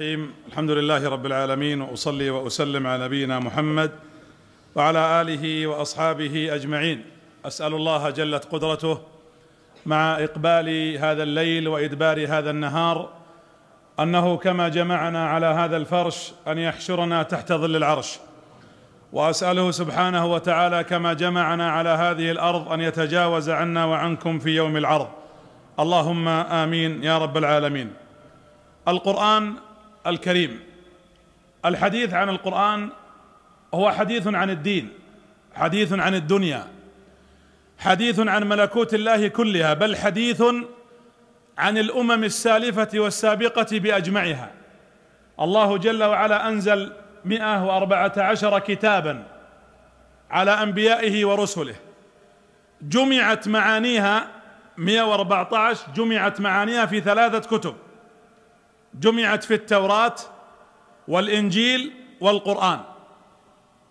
الرحيم الحمد لله رب العالمين واصلي واسلم على نبينا محمد وعلى اله واصحابه اجمعين اسال الله جلت قدرته مع اقبال هذا الليل وادبار هذا النهار انه كما جمعنا على هذا الفرش ان يحشرنا تحت ظل العرش واساله سبحانه وتعالى كما جمعنا على هذه الارض ان يتجاوز عنا وعنكم في يوم العرض اللهم امين يا رب العالمين القران الكريم الحديث عن القرآن هو حديث عن الدين حديث عن الدنيا حديث عن ملكوت الله كلها بل حديث عن الأمم السالفة والسابقة بأجمعها الله جل وعلا أنزل مئة وأربعة عشر كتابا على أنبيائه ورسله جمعت معانيها 114 جمعت معانيها في ثلاثة كتب جمعت في التوراة والإنجيل والقرآن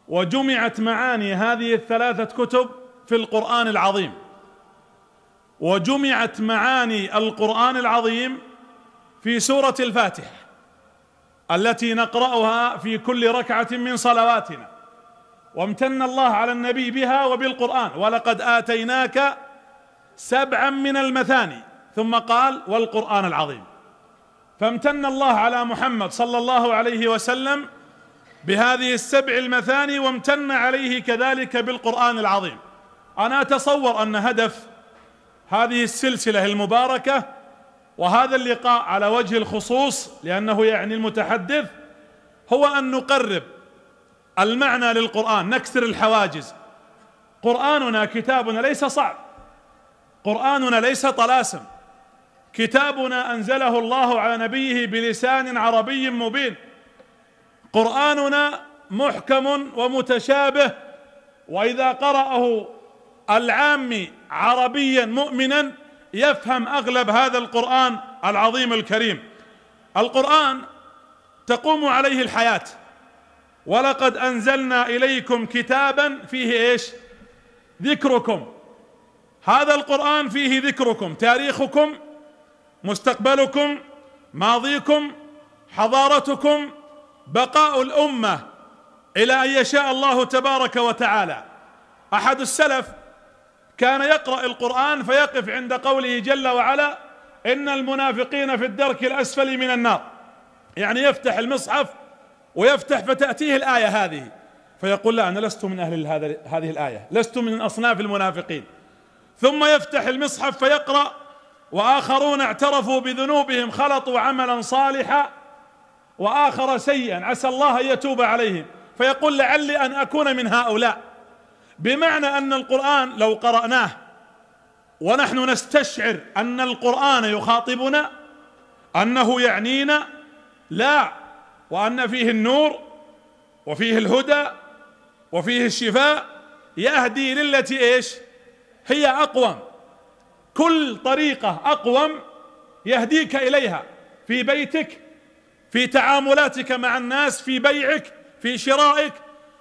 وجمعت معاني هذه الثلاثة كتب في القرآن العظيم وجمعت معاني القرآن العظيم في سورة الفاتح التي نقرأها في كل ركعة من صلواتنا وامتن الله على النبي بها وبالقرآن ولقد آتيناك سبعا من المثاني ثم قال والقرآن العظيم فامتن الله على محمد صلى الله عليه وسلم بهذه السبع المثاني وامتن عليه كذلك بالقرآن العظيم أنا أتصور أن هدف هذه السلسلة المباركة وهذا اللقاء على وجه الخصوص لأنه يعني المتحدث هو أن نقرب المعنى للقرآن نكسر الحواجز قرآننا كتابنا ليس صعب قرآننا ليس طلاسم كتابنا انزله الله على نبيه بلسان عربي مبين قراننا محكم ومتشابه واذا قراه العامي عربيا مؤمنا يفهم اغلب هذا القران العظيم الكريم القران تقوم عليه الحياه ولقد انزلنا اليكم كتابا فيه ايش ذكركم هذا القران فيه ذكركم تاريخكم مستقبلكم ماضيكم حضارتكم بقاء الامه الى ان يشاء الله تبارك وتعالى احد السلف كان يقرا القران فيقف عند قوله جل وعلا ان المنافقين في الدرك الاسفل من النار يعني يفتح المصحف ويفتح فتاتيه الايه هذه فيقول لا انا لست من اهل هذه الايه لست من اصناف المنافقين ثم يفتح المصحف فيقرا واخرون اعترفوا بذنوبهم خلطوا عملا صالحا واخر سيئا عسى الله ان يتوب عليهم فيقول لعلي ان اكون من هؤلاء بمعنى ان القران لو قراناه ونحن نستشعر ان القران يخاطبنا انه يعنينا لا وان فيه النور وفيه الهدى وفيه الشفاء يهدي للتي ايش هي اقوم كل طريقة أقوم يهديك إليها في بيتك في تعاملاتك مع الناس في بيعك في شرائك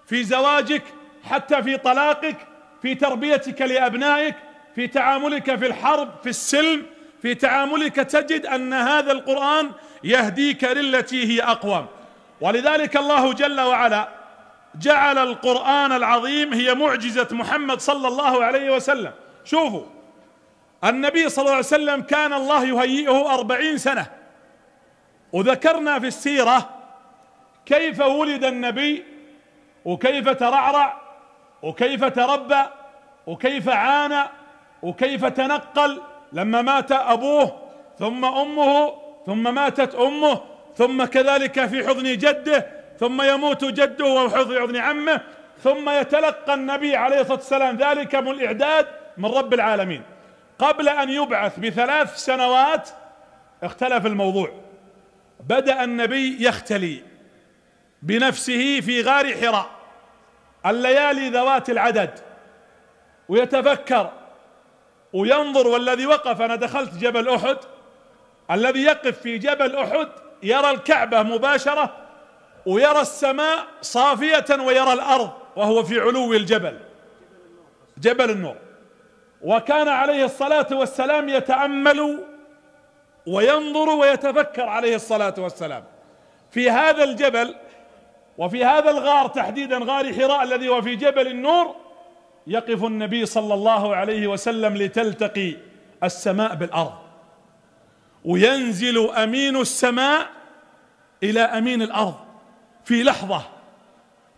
في زواجك حتى في طلاقك في تربيتك لأبنائك في تعاملك في الحرب في السلم في تعاملك تجد أن هذا القرآن يهديك للتي هي أقوم ولذلك الله جل وعلا جعل القرآن العظيم هي معجزة محمد صلى الله عليه وسلم شوفوا النبي صلى الله عليه وسلم كان الله يهيئه أربعين سنة وذكرنا في السيرة كيف ولد النبي وكيف ترعرع وكيف تربى وكيف عانى وكيف تنقل لما مات أبوه ثم أمه ثم ماتت أمه ثم كذلك في حضن جده ثم يموت جده وفي حضن عمه ثم يتلقى النبي عليه الصلاة والسلام ذلك من الإعداد من رب العالمين قبل ان يبعث بثلاث سنوات اختلف الموضوع بدأ النبي يختلي بنفسه في غار حراء الليالي ذوات العدد ويتفكر وينظر والذي وقف انا دخلت جبل احد الذي يقف في جبل احد يرى الكعبه مباشره ويرى السماء صافيه ويرى الارض وهو في علو الجبل جبل النور وكان عليه الصلاة والسلام يتأمل وينظر ويتفكر عليه الصلاة والسلام في هذا الجبل وفي هذا الغار تحديدا غار حراء الذي هو في جبل النور يقف النبي صلى الله عليه وسلم لتلتقي السماء بالأرض وينزل أمين السماء إلى أمين الأرض في لحظة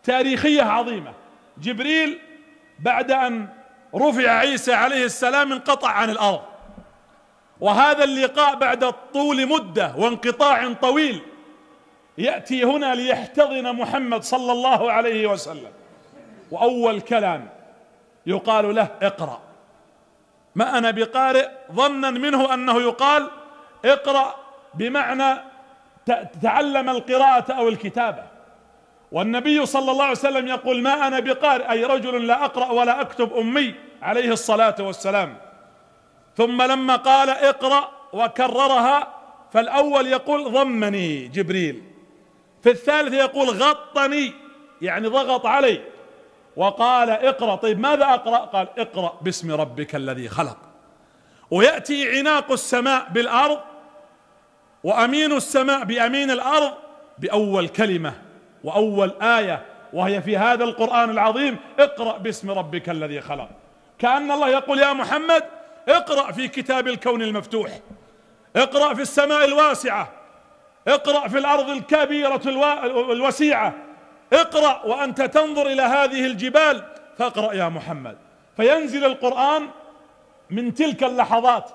تاريخية عظيمة جبريل بعد أن رفع عيسى عليه السلام انقطع عن الارض وهذا اللقاء بعد طول مده وانقطاع طويل ياتي هنا ليحتضن محمد صلى الله عليه وسلم واول كلام يقال له اقرا ما انا بقارئ ظنا منه انه يقال اقرا بمعنى تعلم القراءه او الكتابه والنبي صلى الله عليه وسلم يقول ما أنا بقارئ أي رجل لا أقرأ ولا أكتب أمي عليه الصلاة والسلام ثم لما قال اقرأ وكررها فالأول يقول ضمني جبريل في الثالث يقول غطني يعني ضغط علي وقال اقرأ طيب ماذا أقرأ قال اقرأ باسم ربك الذي خلق ويأتي عناق السماء بالأرض وأمين السماء بأمين الأرض بأول كلمة وأول آية وهي في هذا القرآن العظيم اقرأ باسم ربك الذي خلق كأن الله يقول يا محمد اقرأ في كتاب الكون المفتوح اقرأ في السماء الواسعة اقرأ في الأرض الكبيرة الوسيعة اقرأ وأنت تنظر إلى هذه الجبال فاقرأ يا محمد فينزل القرآن من تلك اللحظات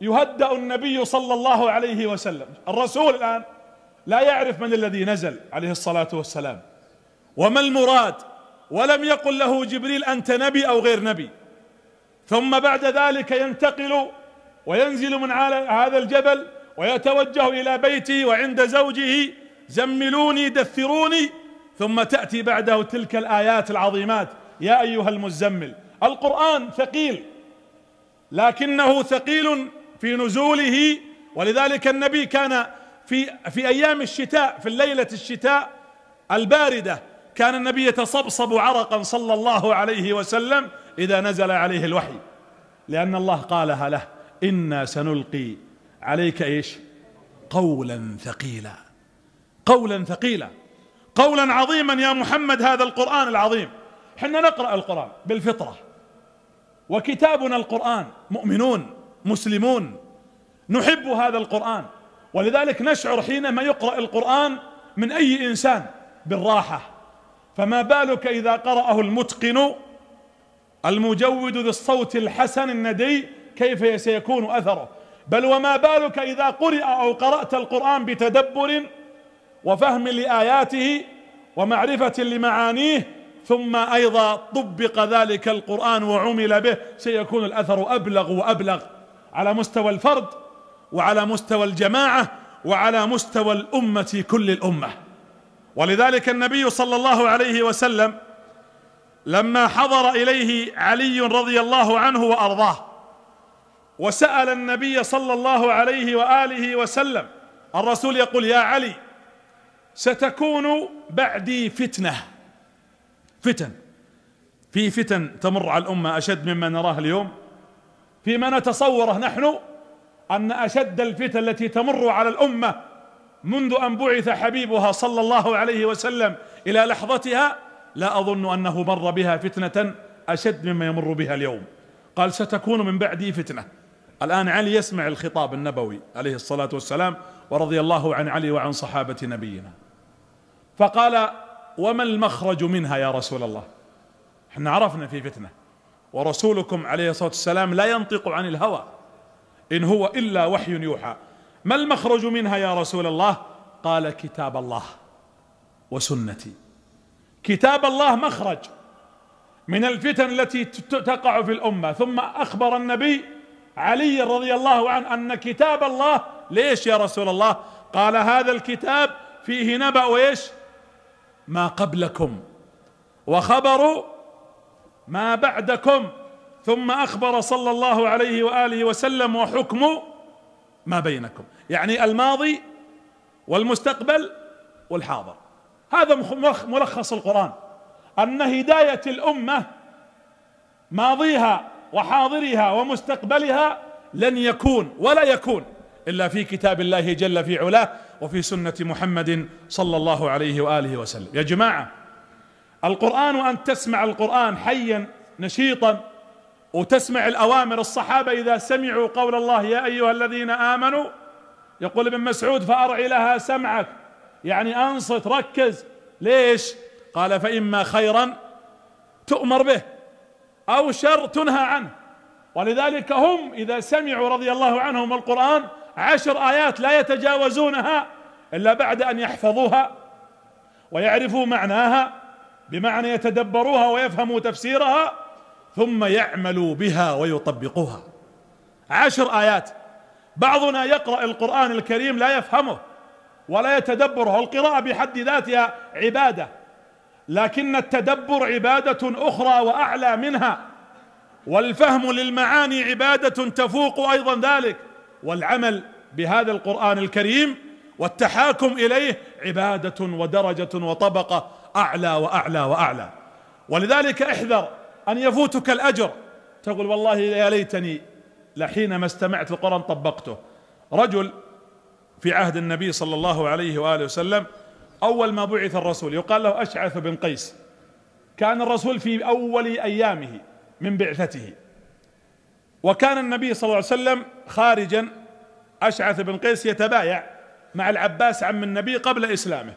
يهدأ النبي صلى الله عليه وسلم الرسول الآن لا يعرف من الذي نزل عليه الصلاة والسلام وما المراد ولم يقل له جبريل أنت نبي أو غير نبي ثم بعد ذلك ينتقل وينزل من على هذا الجبل ويتوجه إلى بيته وعند زوجه زملوني دثروني ثم تأتي بعده تلك الآيات العظيمات يا أيها المزمل القرآن ثقيل لكنه ثقيل في نزوله ولذلك النبي كان في في ايام الشتاء في الليله الشتاء البارده كان النبي يتصبصب عرقا صلى الله عليه وسلم اذا نزل عليه الوحي لان الله قالها له انا سنلقي عليك ايش قولا ثقيلا قولا ثقيلا قولا عظيما يا محمد هذا القران العظيم حنا نقرا القران بالفطره وكتابنا القران مؤمنون مسلمون نحب هذا القران ولذلك نشعر حينما يقرأ القرآن من أي إنسان بالراحة فما بالك إذا قرأه المتقن المجود ذي الصوت الحسن الندي كيف سيكون أثره بل وما بالك إذا قرأ أو قرأت القرآن بتدبر وفهم لآياته ومعرفة لمعانيه ثم أيضا طبق ذلك القرآن وعمل به سيكون الأثر أبلغ وأبلغ على مستوى الفرد وعلى مستوى الجماعة وعلى مستوى الأمة كل الأمة ولذلك النبي صلى الله عليه وسلم لما حضر إليه علي رضي الله عنه وأرضاه وسأل النبي صلى الله عليه وآله وسلم الرسول يقول يا علي ستكون بعدي فتنة فتن في فتن تمر على الأمة أشد مما نراه اليوم فيما نتصوره نحن أن أشد الفتن التي تمر على الأمة منذ أن بعث حبيبها صلى الله عليه وسلم إلى لحظتها لا أظن أنه مر بها فتنة أشد مما يمر بها اليوم قال ستكون من بعدي فتنة الآن علي يسمع الخطاب النبوي عليه الصلاة والسلام ورضي الله عن علي وعن صحابة نبينا فقال وما المخرج منها يا رسول الله احنا عرفنا في فتنة ورسولكم عليه الصلاة والسلام لا ينطق عن الهوى إن هو إلا وحي يوحى ما المخرج منها يا رسول الله قال كتاب الله وسنتي كتاب الله مخرج من الفتن التي تقع في الأمة ثم أخبر النبي علي رضي الله عنه أن كتاب الله ليش يا رسول الله قال هذا الكتاب فيه نبأ ايش ما قبلكم وخبر ما بعدكم ثم اخبر صلى الله عليه واله وسلم وحكم ما بينكم يعني الماضي والمستقبل والحاضر هذا ملخص القران ان هدايه الامه ماضيها وحاضرها ومستقبلها لن يكون ولا يكون الا في كتاب الله جل في علاه وفي سنه محمد صلى الله عليه واله وسلم يا جماعه القران وان تسمع القران حيا نشيطا وتسمع الأوامر الصحابة إذا سمعوا قول الله يا أيها الذين آمنوا يقول ابن مسعود فأرعي لها سمعك يعني أنصت ركز ليش قال فإما خيرا تؤمر به أو شر تنهى عنه ولذلك هم إذا سمعوا رضي الله عنهم القرآن عشر آيات لا يتجاوزونها إلا بعد أن يحفظوها ويعرفوا معناها بمعنى يتدبروها ويفهموا تفسيرها ثم يعملوا بها ويطبقوها عشر آيات بعضنا يقرأ القرآن الكريم لا يفهمه ولا يتدبره القراءة بحد ذاتها عبادة لكن التدبر عبادة أخرى وأعلى منها والفهم للمعاني عبادة تفوق أيضا ذلك والعمل بهذا القرآن الكريم والتحاكم إليه عبادة ودرجة وطبقة أعلى وأعلى وأعلى ولذلك احذر أن يفوتك الأجر تقول والله يا ليتني لحينما استمعت القرآن طبقته رجل في عهد النبي صلى الله عليه وآله وسلم أول ما بعث الرسول يقال له أشعث بن قيس كان الرسول في أول أيامه من بعثته وكان النبي صلى الله عليه وسلم خارجا أشعث بن قيس يتبايع مع العباس عم النبي قبل إسلامه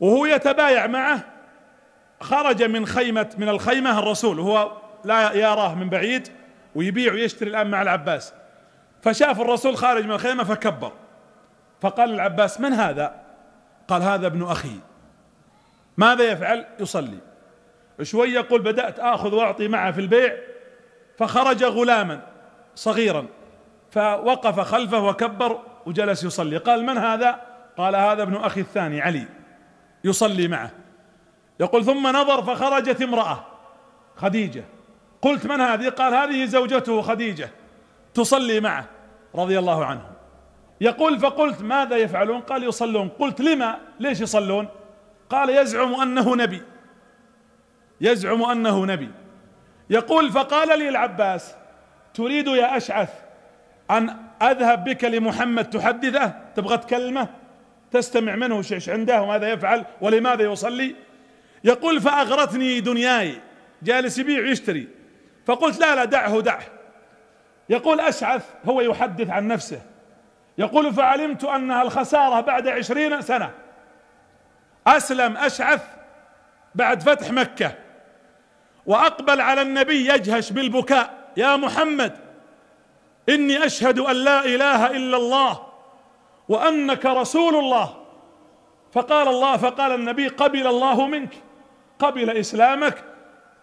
وهو يتبايع معه خرج من خيمة من الخيمة الرسول وهو لا يراه من بعيد ويبيع ويشتري الآن مع العباس فشاف الرسول خارج من الخيمة فكبر فقال العباس من هذا قال هذا ابن أخي ماذا يفعل يصلي شوي يقول بدأت آخذ وأعطي معه في البيع فخرج غلاما صغيرا فوقف خلفه وكبر وجلس يصلي قال من هذا قال هذا ابن أخي الثاني علي يصلي معه يقول ثم نظر فخرجت امرأة خديجة قلت من هذه قال هذه زوجته خديجة تصلي معه رضي الله عنهم يقول فقلت ماذا يفعلون قال يصلون قلت لما ليش يصلون قال يزعم أنه نبي يزعم أنه نبي يقول فقال لي العباس تريد يا أشعث أن أذهب بك لمحمد تحدثه تبغى تكلمه تستمع منه ايش عنده وماذا يفعل ولماذا يصلي يقول فأغرتني دنياي جالس يبيع ويشتري فقلت لا لا دعه دعه يقول أشعث هو يحدث عن نفسه يقول فعلمت أنها الخسارة بعد عشرين سنة أسلم أشعث بعد فتح مكة وأقبل على النبي يجهش بالبكاء يا محمد إني أشهد أن لا إله إلا الله وأنك رسول الله فقال الله فقال النبي قبل الله منك قبل اسلامك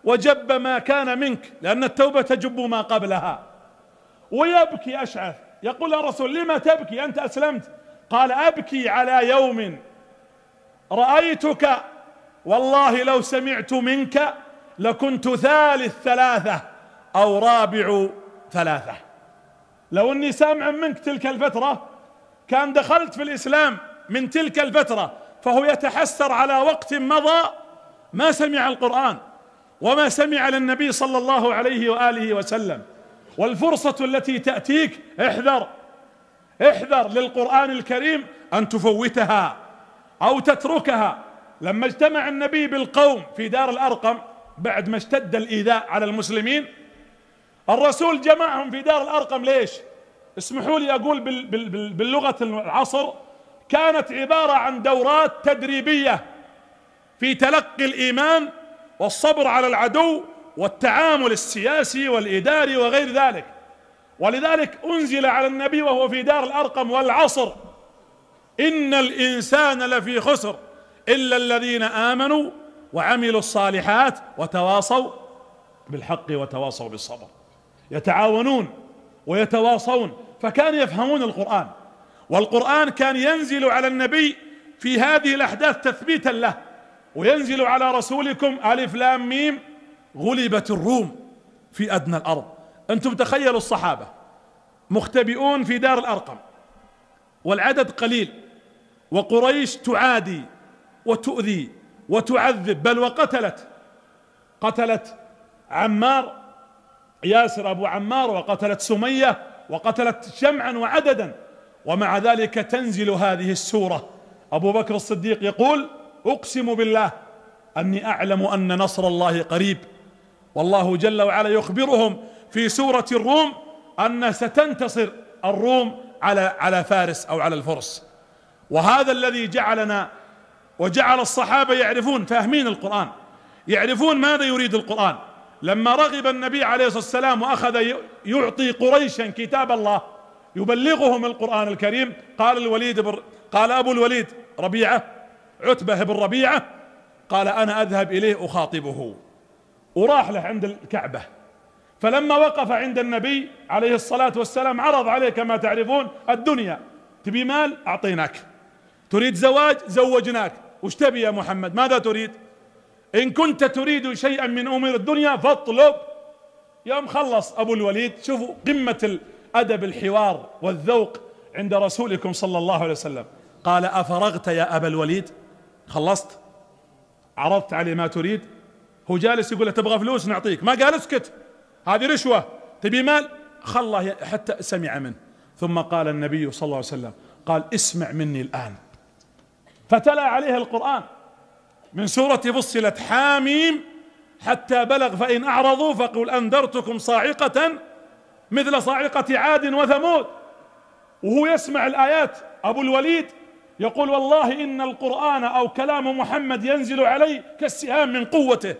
وجب ما كان منك لان التوبه تجب ما قبلها ويبكي اشعث يقول يا رسول لما تبكي انت اسلمت قال ابكي على يوم رايتك والله لو سمعت منك لكنت ثالث ثلاثه او رابع ثلاثه لو اني سامع منك تلك الفتره كان دخلت في الاسلام من تلك الفتره فهو يتحسر على وقت مضى ما سمع القرآن وما سمع للنبي صلى الله عليه وآله وسلم والفرصة التي تأتيك احذر احذر للقرآن الكريم أن تفوتها أو تتركها لما اجتمع النبي بالقوم في دار الأرقم بعد ما اشتد الإيذاء على المسلمين الرسول جمعهم في دار الأرقم ليش اسمحوا لي أقول باللغة العصر كانت عبارة عن دورات تدريبية في تلقي الايمان والصبر على العدو والتعامل السياسي والاداري وغير ذلك ولذلك انزل على النبي وهو في دار الارقم والعصر ان الانسان لفي خسر الا الذين امنوا وعملوا الصالحات وتواصوا بالحق وتواصوا بالصبر يتعاونون ويتواصون فكان يفهمون القرآن والقرآن كان ينزل على النبي في هذه الأحداث تثبيتا له وينزل على رسولكم ألف لام ميم غلبت الروم في أدنى الأرض أنتم تخيلوا الصحابة مختبئون في دار الأرقم والعدد قليل وقريش تعادي وتؤذي وتعذب بل وقتلت قتلت عمار ياسر أبو عمار وقتلت سمية وقتلت شمعا وعددا ومع ذلك تنزل هذه السورة أبو بكر الصديق يقول اقسم بالله اني اعلم ان نصر الله قريب والله جل وعلا يخبرهم في سوره الروم ان ستنتصر الروم على على فارس او على الفرس وهذا الذي جعلنا وجعل الصحابه يعرفون فاهمين القران يعرفون ماذا يريد القران لما رغب النبي عليه الصلاه والسلام واخذ يعطي قريشا كتاب الله يبلغهم القران الكريم قال الوليد بر قال ابو الوليد ربيعه عتبة بن ربيعة قال أنا أذهب إليه أخاطبه وراح له عند الكعبة فلما وقف عند النبي عليه الصلاة والسلام عرض عليه كما تعرفون الدنيا تبي مال أعطيناك تريد زواج زوجناك وش تبي يا محمد ماذا تريد إن كنت تريد شيئا من أمور الدنيا فاطلب يوم خلص أبو الوليد شوفوا قمة الادب الحوار والذوق عند رسولكم صلى الله عليه وسلم قال أفرغت يا أبا الوليد خلصت عرضت عليه ما تريد هو جالس يقول له تبغى فلوس نعطيك ما قال اسكت هذه رشوة تبي مال خله حتى سمع منه ثم قال النبي صلى الله عليه وسلم قال اسمع مني الآن فتلا عليه القرآن من سورة فصلت حاميم حتى بلغ فإن أعرضوا فقل أنذرتكم صاعقة مثل صاعقة عاد وثمود وهو يسمع الآيات أبو الوليد يقول والله إن القرآن أو كلام محمد ينزل علي كالسهام من قوته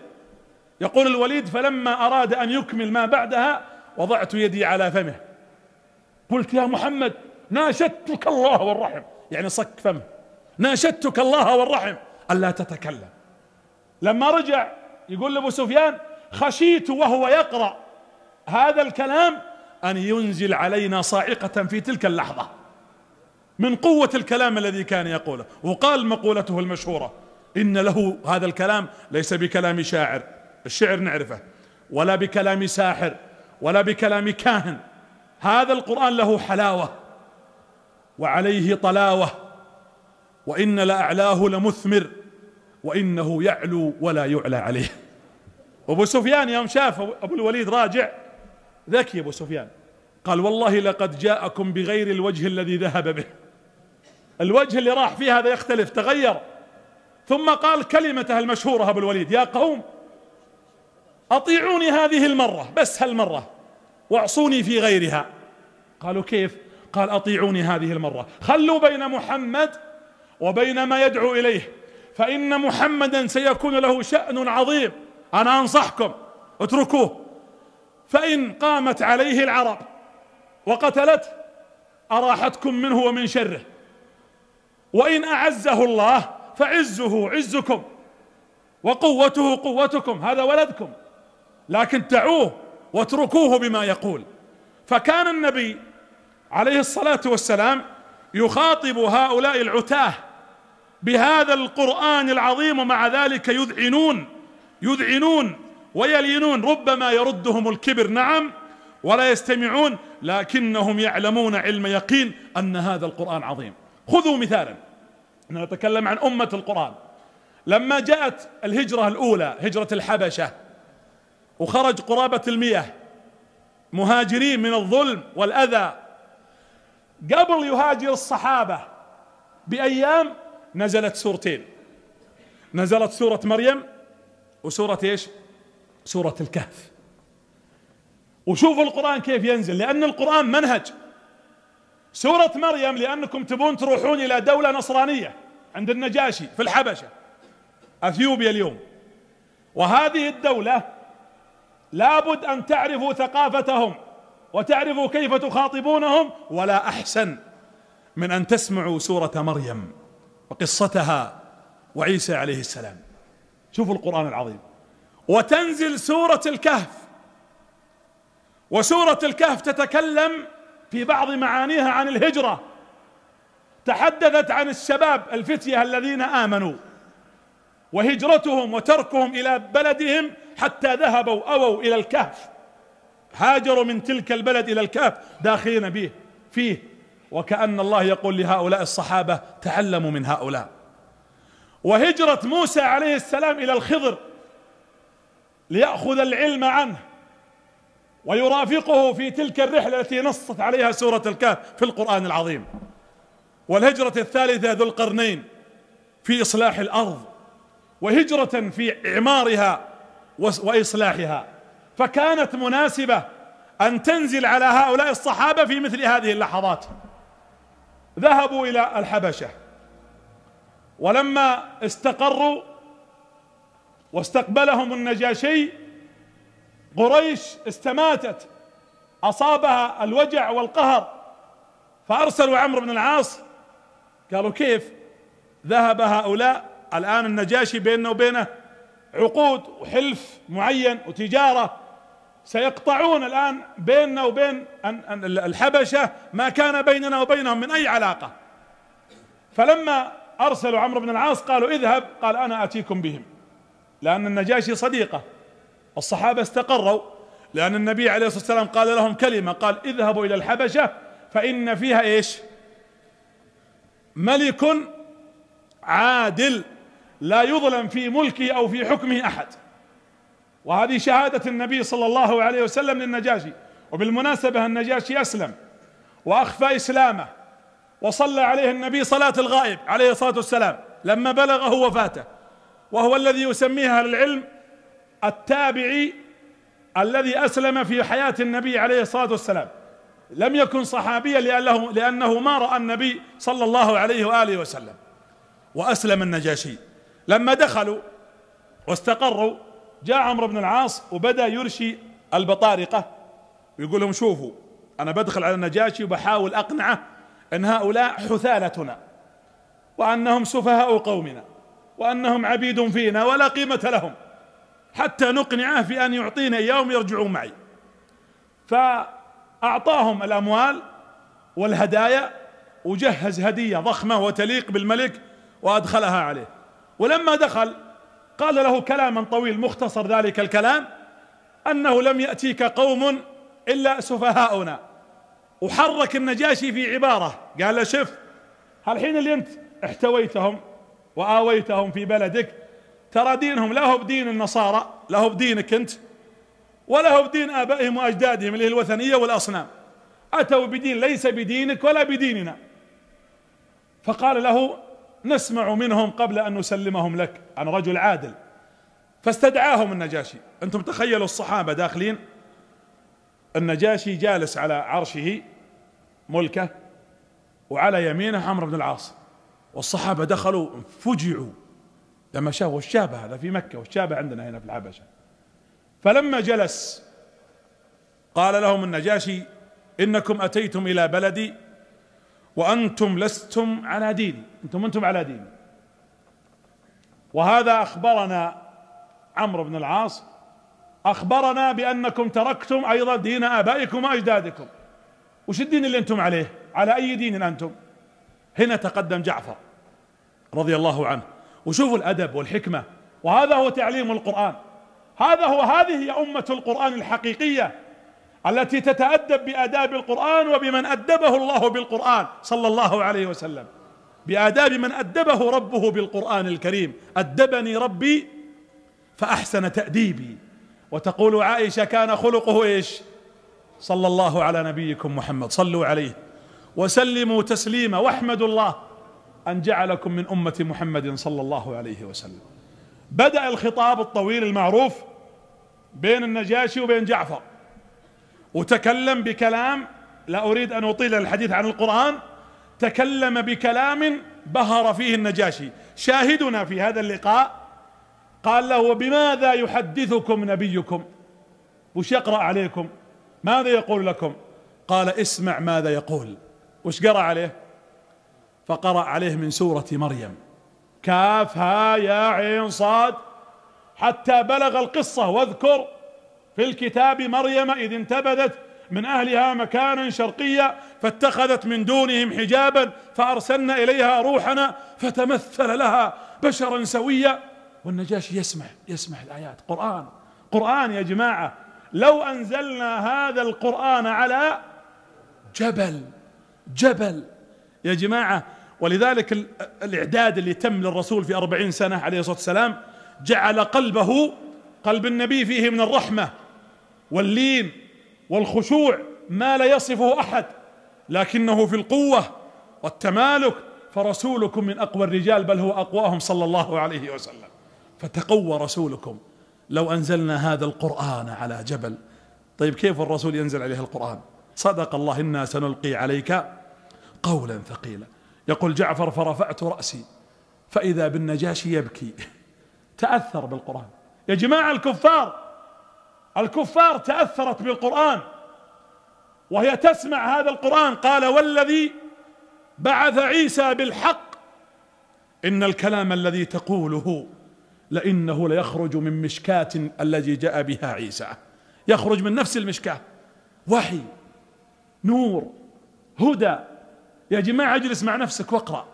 يقول الوليد فلما أراد أن يكمل ما بعدها وضعت يدي على فمه قلت يا محمد ناشدتك الله والرحم يعني صك فمه ناشدتك الله والرحم ألا تتكلم لما رجع يقول لأبو سفيان خشيت وهو يقرأ هذا الكلام أن ينزل علينا صاعقة في تلك اللحظة من قوة الكلام الذي كان يقوله وقال مقولته المشهورة إن له هذا الكلام ليس بكلام شاعر الشعر نعرفه ولا بكلام ساحر ولا بكلام كاهن هذا القرآن له حلاوة وعليه طلاوة وإن لأعلاه لمثمر وإنه يعلو ولا يعلى عليه أبو سفيان يوم شاف أبو الوليد راجع ذكي أبو سفيان قال والله لقد جاءكم بغير الوجه الذي ذهب به الوجه اللي راح فيه هذا يختلف تغير ثم قال كلمته المشهورة أبو الوليد يا قوم أطيعوني هذه المرة بس هالمرة واعصوني في غيرها قالوا كيف قال أطيعوني هذه المرة خلوا بين محمد وبين ما يدعو إليه فإن محمدا سيكون له شأن عظيم أنا أنصحكم اتركوه فإن قامت عليه العرب وقتلته أراحتكم منه ومن شره وإن أعزه الله فعزه عزكم وقوته قوتكم هذا ولدكم لكن دعوه واتركوه بما يقول فكان النبي عليه الصلاة والسلام يخاطب هؤلاء العتاه بهذا القرآن العظيم ومع ذلك يذعنون يذعنون ويلينون ربما يردهم الكبر نعم ولا يستمعون لكنهم يعلمون علم يقين أن هذا القرآن عظيم خذوا مثالا نتكلم عن أمة القرآن لما جاءت الهجرة الأولى هجرة الحبشة وخرج قرابة المية مهاجرين من الظلم والأذى قبل يهاجر الصحابة بأيام نزلت سورتين نزلت سورة مريم وسورة ايش سورة الكهف وشوفوا القرآن كيف ينزل لأن القرآن منهج سورة مريم لأنكم تبون تروحون إلى دولة نصرانية عند النجاشي في الحبشة أثيوبيا اليوم وهذه الدولة لابد أن تعرفوا ثقافتهم وتعرفوا كيف تخاطبونهم ولا أحسن من أن تسمعوا سورة مريم وقصتها وعيسى عليه السلام شوفوا القرآن العظيم وتنزل سورة الكهف وسورة الكهف تتكلم في بعض معانيها عن الهجرة تحدثت عن الشباب الفتية الذين آمنوا وهجرتهم وتركهم إلى بلدهم حتى ذهبوا أووا إلى الكهف هاجروا من تلك البلد إلى الكهف داخلين به فيه وكأن الله يقول لهؤلاء الصحابة تعلموا من هؤلاء وهجرة موسى عليه السلام إلى الخضر ليأخذ العلم عنه ويرافقه في تلك الرحلة التي نصت عليها سورة الكهف في القرآن العظيم والهجرة الثالثة ذو القرنين في إصلاح الأرض وهجرة في إعمارها وإصلاحها فكانت مناسبة أن تنزل على هؤلاء الصحابة في مثل هذه اللحظات ذهبوا إلى الحبشة ولما استقروا واستقبلهم النجاشي قريش استماتت اصابها الوجع والقهر فارسلوا عمرو بن العاص قالوا كيف ذهب هؤلاء الان النجاشي بيننا وبينه عقود وحلف معين وتجاره سيقطعون الان بيننا وبين الحبشه ما كان بيننا وبينهم من اي علاقه فلما ارسلوا عمرو بن العاص قالوا اذهب قال انا اتيكم بهم لان النجاشي صديقه الصحابة استقروا لأن النبي عليه الصلاة والسلام قال لهم كلمة قال اذهبوا إلى الحبشة فإن فيها إيش ملك عادل لا يظلم في ملكه أو في حكمه أحد وهذه شهادة النبي صلى الله عليه وسلم للنجاشي وبالمناسبة النجاشي أسلم وأخفى إسلامه وصلى عليه النبي صلاة الغائب عليه الصلاة والسلام لما بلغه وفاته وهو الذي يسميها العلم التابعي الذي أسلم في حياة النبي عليه الصلاة والسلام لم يكن صحابيا لأنه, لأنه ما رأى النبي صلى الله عليه وآله وسلم وأسلم النجاشي لما دخلوا واستقروا جاء عمرو بن العاص وبدأ يرشي البطارقة ويقول لهم شوفوا أنا بدخل على النجاشي وبحاول أقنعه أن هؤلاء حثالتنا وأنهم سفهاء قومنا وأنهم عبيد فينا ولا قيمة لهم حتى نقنعه في ان يعطينا اياهم يرجعون معي فاعطاهم الاموال والهدايا وجهز هديه ضخمه وتليق بالملك وادخلها عليه ولما دخل قال له كلاما طويل مختصر ذلك الكلام انه لم ياتيك قوم الا سفهاؤنا وحرك النجاشي في عباره قال له شف هالحين اللي انت احتويتهم واويتهم في بلدك ترى دينهم لا هو بدين النصارى لا هو بدينك انت ولا هو بدين ابائهم واجدادهم اللي هي الوثنيه والاصنام اتوا بدين ليس بدينك ولا بديننا فقال له نسمع منهم قبل ان نسلمهم لك عن رجل عادل فاستدعاهم النجاشي انتم تخيلوا الصحابه داخلين النجاشي جالس على عرشه ملكه وعلى يمينه عمرو بن العاص والصحابه دخلوا فجعوا لما شاف والشاب هذا في مكة والشاب عندنا هنا في الحبشة فلما جلس قال لهم النجاشي إنكم أتيتم إلى بلدي وأنتم لستم على ديني أنتم أنتم على ديني وهذا أخبرنا عمرو بن العاص أخبرنا بأنكم تركتم أيضا دين آبائكم وأجدادكم وش الدين اللي أنتم عليه على أي دين أنتم هنا تقدم جعفر رضي الله عنه وشوفوا الأدب والحكمة وهذا هو تعليم القرآن هذا هو هذه هي أمة القرآن الحقيقية التي تتأدب بآداب القرآن وبمن أدبه الله بالقرآن صلى الله عليه وسلم بآداب من أدبه ربه بالقرآن الكريم أدبني ربي فأحسن تأديبي وتقول عائشة كان خلقه إيش صلى الله على نبيكم محمد صلوا عليه وسلموا تسليما واحمدوا الله أن جعلكم من أمة محمد صلى الله عليه وسلم بدأ الخطاب الطويل المعروف بين النجاشي وبين جعفر وتكلم بكلام لا أريد أن أطيل الحديث عن القرآن تكلم بكلام بهر فيه النجاشي شاهدنا في هذا اللقاء قال له وبماذا يحدثكم نبيكم وش يقرأ عليكم ماذا يقول لكم قال اسمع ماذا يقول وش قرأ عليه فقرأ عليه من سورة مريم كاف ها يا عين صاد حتى بلغ القصة واذكر في الكتاب مريم إذ انتبذت من أهلها مكانا شرقيا فاتخذت من دونهم حجابا فأرسلنا إليها روحنا فتمثل لها بشرا سويا والنجاشي يسمع يسمع الآيات قرآن قرآن يا جماعة لو أنزلنا هذا القرآن على جبل جبل يا جماعة ولذلك الإعداد اللي تم للرسول في أربعين سنة عليه الصلاة والسلام جعل قلبه قلب النبي فيه من الرحمة واللين والخشوع ما لا يصفه أحد لكنه في القوة والتمالك فرسولكم من أقوى الرجال بل هو أقواهم صلى الله عليه وسلم فتقوى رسولكم لو أنزلنا هذا القرآن على جبل طيب كيف الرسول ينزل عليه القرآن صدق الله إنا سنلقي عليك قولا ثقيلا يقول جعفر فرفعت رأسي فإذا بالنجاشي يبكي تأثر بالقرآن يا جماعة الكفار الكفار تأثرت بالقرآن وهي تسمع هذا القرآن قال والذي بعث عيسى بالحق إن الكلام الذي تقوله لإنه ليخرج من مشكاة الذي جاء بها عيسى يخرج من نفس المشكاة وحي نور هدى يا جماعة اجلس مع نفسك واقرأ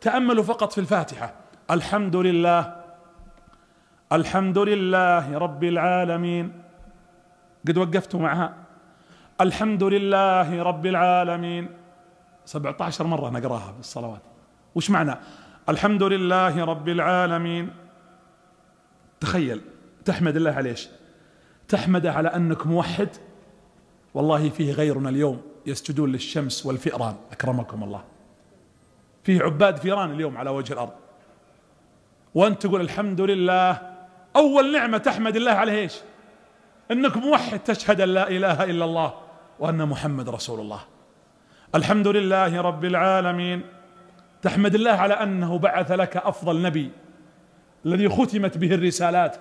تأملوا فقط في الفاتحة الحمد لله الحمد لله رب العالمين قد وقفت معها الحمد لله رب العالمين 17 مرة نقراها في الصلوات وش معنى الحمد لله رب العالمين تخيل تحمد الله على ايش تحمده على انك موحد والله فيه غيرنا اليوم يسجدون للشمس والفئران أكرمكم الله فيه عباد فيران اليوم على وجه الأرض وأنت تقول الحمد لله أول نعمة تحمد الله عليه إيش أنك موحد تشهد أن لا إله إلا الله وأن محمد رسول الله الحمد لله رب العالمين تحمد الله على أنه بعث لك أفضل نبي الذي ختمت به الرسالات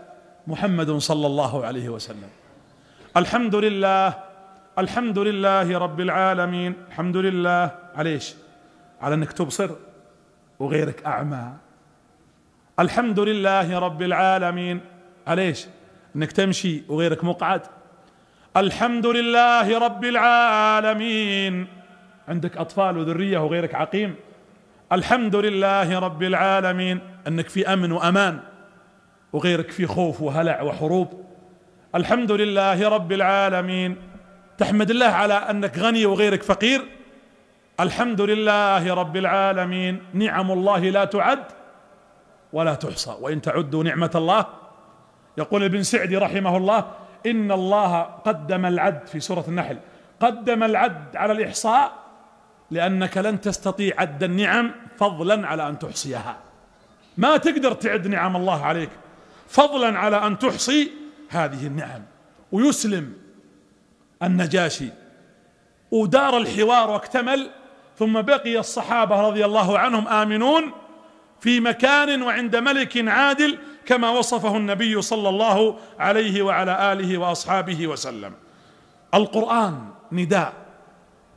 محمد صلى الله عليه وسلم الحمد لله الحمد لله رب العالمين الحمد لله على ايش على انك تبصر وغيرك اعمى الحمد لله رب العالمين على ايش انك تمشي وغيرك مقعد الحمد لله رب العالمين عندك اطفال وذريه وغيرك عقيم الحمد لله رب العالمين انك في امن وامان وغيرك في خوف وهلع وحروب الحمد لله رب العالمين تحمد الله على انك غني وغيرك فقير الحمد لله رب العالمين نعم الله لا تعد ولا تحصى وان تعدوا نعمه الله يقول ابن سعدي رحمه الله ان الله قدم العد في سوره النحل قدم العد على الاحصاء لانك لن تستطيع عد النعم فضلا على ان تحصيها ما تقدر تعد نعم الله عليك فضلا على ان تحصي هذه النعم ويسلم النجاشي ودار الحوار واكتمل ثم بقي الصحابة رضي الله عنهم آمنون في مكان وعند ملك عادل كما وصفه النبي صلى الله عليه وعلى آله وأصحابه وسلم القرآن نداء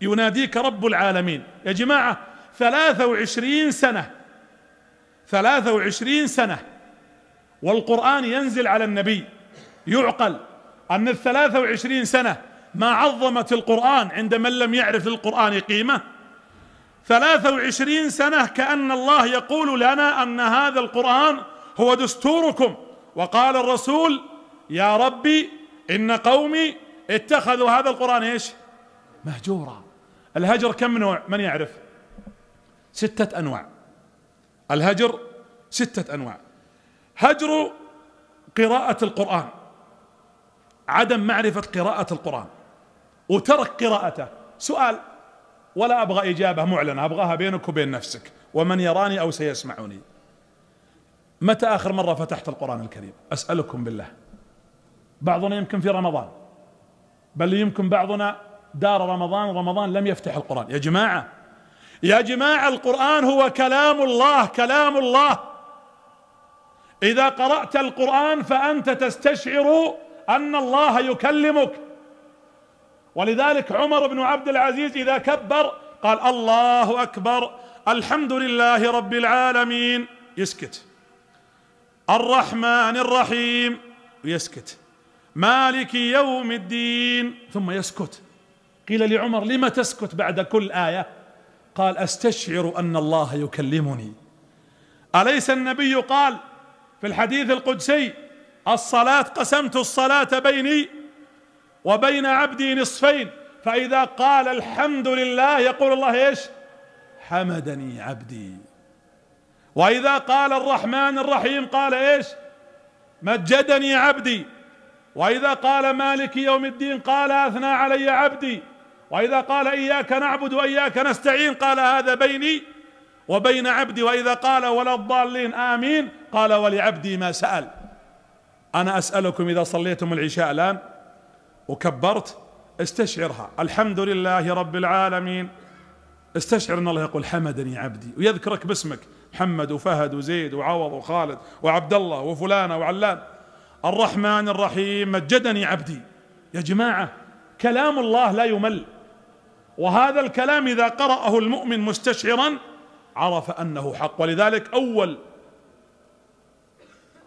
يناديك رب العالمين يا جماعة ثلاثة وعشرين سنة ثلاثة وعشرين سنة والقرآن ينزل على النبي يعقل أن الثلاثة وعشرين سنة ما عظمت القرآن عند من لم يعرف للقرآن قيمة ثلاثة وعشرين سنة كأن الله يقول لنا أن هذا القرآن هو دستوركم وقال الرسول يا ربي إن قومي اتخذوا هذا القرآن إيش مهجورا الهجر كم نوع من يعرف ستة أنواع الهجر ستة أنواع هجر قراءة القرآن عدم معرفة قراءة القرآن وترك قراءته سؤال ولا أبغى إجابة معلنة أبغاها بينك وبين نفسك ومن يراني أو سيسمعني متى آخر مرة فتحت القرآن الكريم أسألكم بالله بعضنا يمكن في رمضان بل يمكن بعضنا دار رمضان رمضان لم يفتح القرآن يا جماعة يا جماعة القرآن هو كلام الله كلام الله إذا قرأت القرآن فأنت تستشعر أن الله يكلمك ولذلك عمر بن عبد العزيز اذا كبر قال الله اكبر الحمد لله رب العالمين يسكت الرحمن الرحيم يسكت مالك يوم الدين ثم يسكت قيل لعمر لم تسكت بعد كل آية قال أستشعر أن الله يكلمني أليس النبي قال في الحديث القدسي الصلاة قسمت الصلاة بيني وبين عبدي نصفين فإذا قال الحمد لله يقول الله ايش حمدني عبدي وإذا قال الرحمن الرحيم قال ايش مجدني عبدي وإذا قال مالك يوم الدين قال أثنى علي عبدي وإذا قال إياك نعبد وإياك نستعين قال هذا بيني وبين عبدي وإذا قال ولا الضالين آمين قال ولعبدي ما سأل أنا أسألكم إذا صليتم العشاء الآن وكبرت استشعرها الحمد لله رب العالمين استشعر ان الله يقول حمدني عبدي ويذكرك باسمك محمد وفهد وزيد وعوض وخالد وعبد الله وفلانه وعلان الرحمن الرحيم مجدني عبدي يا جماعه كلام الله لا يمل وهذا الكلام اذا قراه المؤمن مستشعرا عرف انه حق ولذلك اول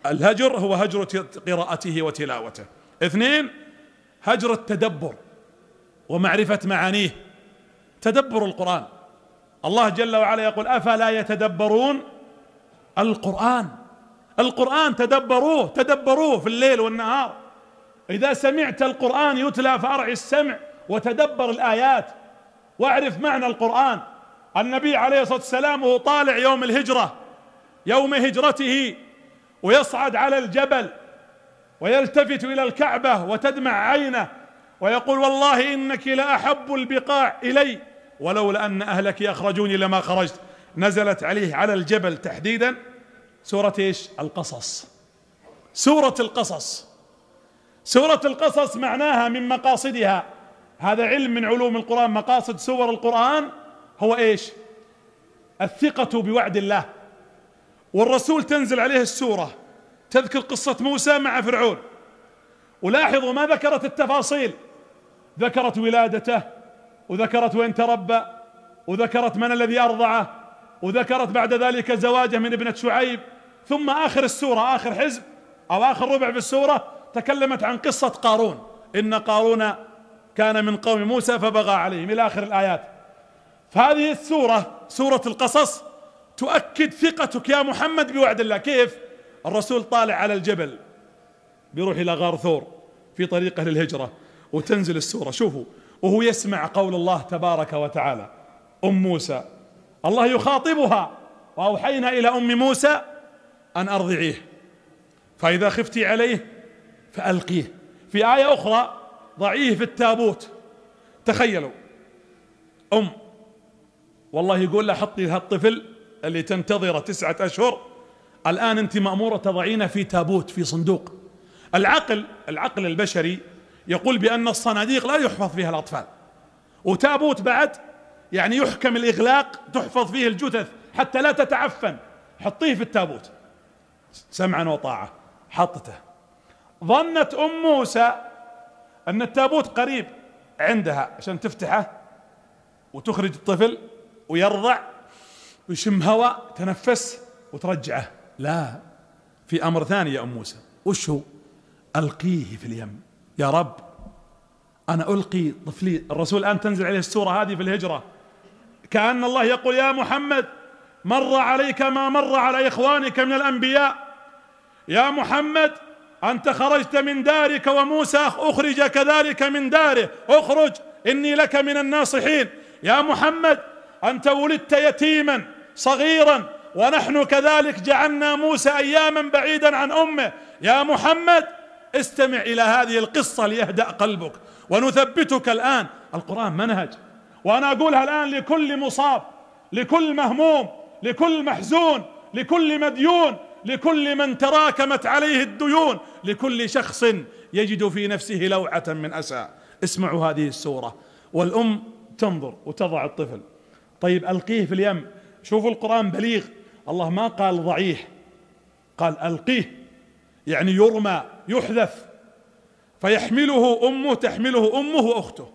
الهجر هو هجر قراءته وتلاوته اثنين هجر التدبر ومعرفة معانيه تدبر القرآن الله جل وعلا يقول أفلا يتدبرون القرآن القرآن تدبروه تدبروه في الليل والنهار إذا سمعت القرآن يتلى فأرع السمع وتدبر الآيات واعرف معنى القرآن النبي عليه الصلاة والسلام وهو طالع يوم الهجرة يوم هجرته ويصعد على الجبل ويلتفت الى الكعبه وتدمع عينه ويقول والله انك لاحب البقاع الي ولولا ان اهلك اخرجوني لما خرجت نزلت عليه على الجبل تحديدا سوره ايش القصص سوره القصص سوره القصص معناها من مقاصدها هذا علم من علوم القران مقاصد سور القران هو ايش الثقه بوعد الله والرسول تنزل عليه السوره تذكر قصة موسى مع فرعون ولاحظوا ما ذكرت التفاصيل ذكرت ولادته وذكرت وين تربى وذكرت من الذي أرضعه وذكرت بعد ذلك زواجه من ابنة شعيب ثم آخر السورة آخر حزب أو آخر ربع في السورة تكلمت عن قصة قارون إن قارون كان من قوم موسى فبغى عليهم إلى آخر الآيات فهذه السورة سورة القصص تؤكد ثقتك يا محمد بوعد الله كيف؟ الرسول طالع على الجبل بيروح إلى غار ثور في طريقه للهجرة وتنزل السورة شوفوا وهو يسمع قول الله تبارك وتعالى أم موسى الله يخاطبها وأوحينا إلى أم موسى أن أرضعيه فإذا خفتي عليه فألقيه في آية أخرى ضعيه في التابوت تخيلوا أم والله يقول لها حطي هالطفل اللي تنتظره تسعة أشهر الآن أنت مأمورة تضعينه في تابوت في صندوق العقل العقل البشري يقول بأن الصناديق لا يحفظ فيها الأطفال وتابوت بعد يعني يحكم الإغلاق تحفظ فيه الجثث حتى لا تتعفن حطيه في التابوت سمعا وطاعة حطته ظنت أم موسى أن التابوت قريب عندها عشان تفتحه وتخرج الطفل ويرضع ويشم هواء تنفس وترجعه لا في أمر ثاني يا أم موسى وش هو ألقيه في اليم يا رب أنا ألقي طفلي الرسول الآن تنزل عليه السورة هذه في الهجرة كأن الله يقول يا محمد مر عليك ما مر على إخوانك من الأنبياء يا محمد أنت خرجت من دارك وموسى أخرج كذلك من داره أخرج إني لك من الناصحين يا محمد أنت ولدت يتيما صغيرا ونحن كذلك جعلنا موسى اياما بعيدا عن امه يا محمد استمع الى هذه القصه ليهدا قلبك ونثبتك الان القران منهج وانا اقولها الان لكل مصاب لكل مهموم لكل محزون لكل مديون لكل من تراكمت عليه الديون لكل شخص يجد في نفسه لوعه من اسى اسمعوا هذه السوره والام تنظر وتضع الطفل طيب القيه في اليم شوفوا القران بليغ الله ما قال ضعيه قال القيه يعني يرمى يحذف فيحمله امه تحمله امه واخته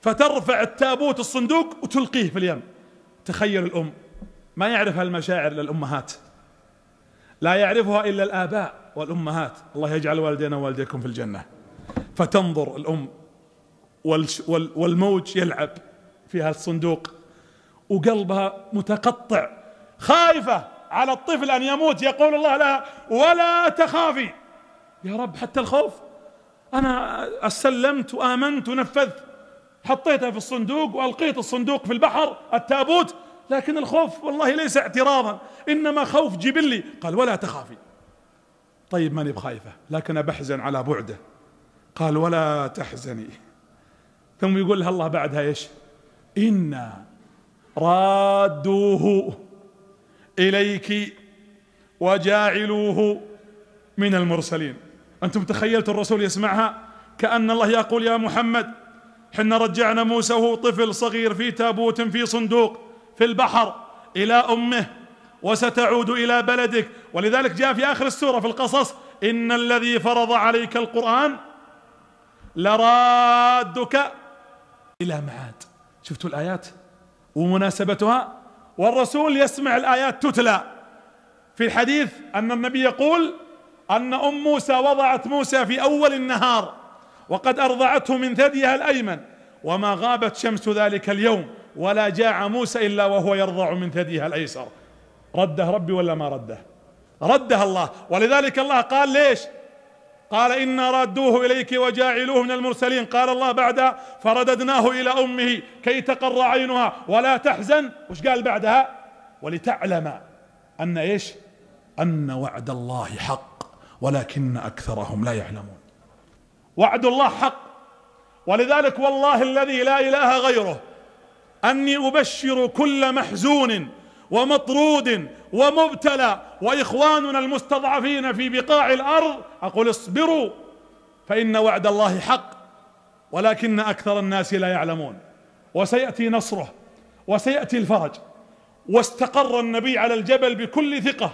فترفع التابوت الصندوق وتلقيه في اليم تخيل الام ما يعرف هالمشاعر للامهات لا يعرفها الا الاباء والامهات الله يجعل والدينا ووالديكم في الجنه فتنظر الام والموج يلعب في هالصندوق وقلبها متقطع خائفة على الطفل أن يموت يقول الله لها ولا تخافي يا رب حتى الخوف أنا أسلمت وآمنت ونفذت حطيتها في الصندوق وألقيت الصندوق في البحر التابوت لكن الخوف والله ليس اعتراضا إنما خوف جبلي قال ولا تخافي طيب ماني بخايفة لكن بحزن على بعده قال ولا تحزني ثم يقول لها الله بعدها ايش إنا رادوه إليك وجاعلوه من المرسلين أنتم تخيلتوا الرسول يسمعها كأن الله يقول يا محمد حنا رجعنا موسى وهو طفل صغير في تابوت في صندوق في البحر إلى أمه وستعود إلى بلدك ولذلك جاء في آخر السورة في القصص إن الذي فرض عليك القرآن لرادك إلى معاد شفتوا الآيات ومناسبتها والرسول يسمع الآيات تتلى في الحديث أن النبي يقول أن أم موسى وضعت موسى في أول النهار وقد أرضعته من ثديها الأيمن وما غابت شمس ذلك اليوم ولا جاع موسى إلا وهو يرضع من ثديها الأيسر رده ربي ولا ما رده رده الله ولذلك الله قال ليش قال إنا رادوه إليك وجاعلوه من المرسلين قال الله بعدها فرددناه إلى أمه كي تقر عينها ولا تحزن وش قال بعدها ولتعلم أن إيش أن وعد الله حق ولكن أكثرهم لا يعلمون وعد الله حق ولذلك والله الذي لا إله غيره أني أبشر كل محزون ومطرود ومبتلى واخواننا المستضعفين في بقاع الارض اقول اصبروا فان وعد الله حق ولكن اكثر الناس لا يعلمون وسياتي نصره وسياتي الفرج واستقر النبي على الجبل بكل ثقه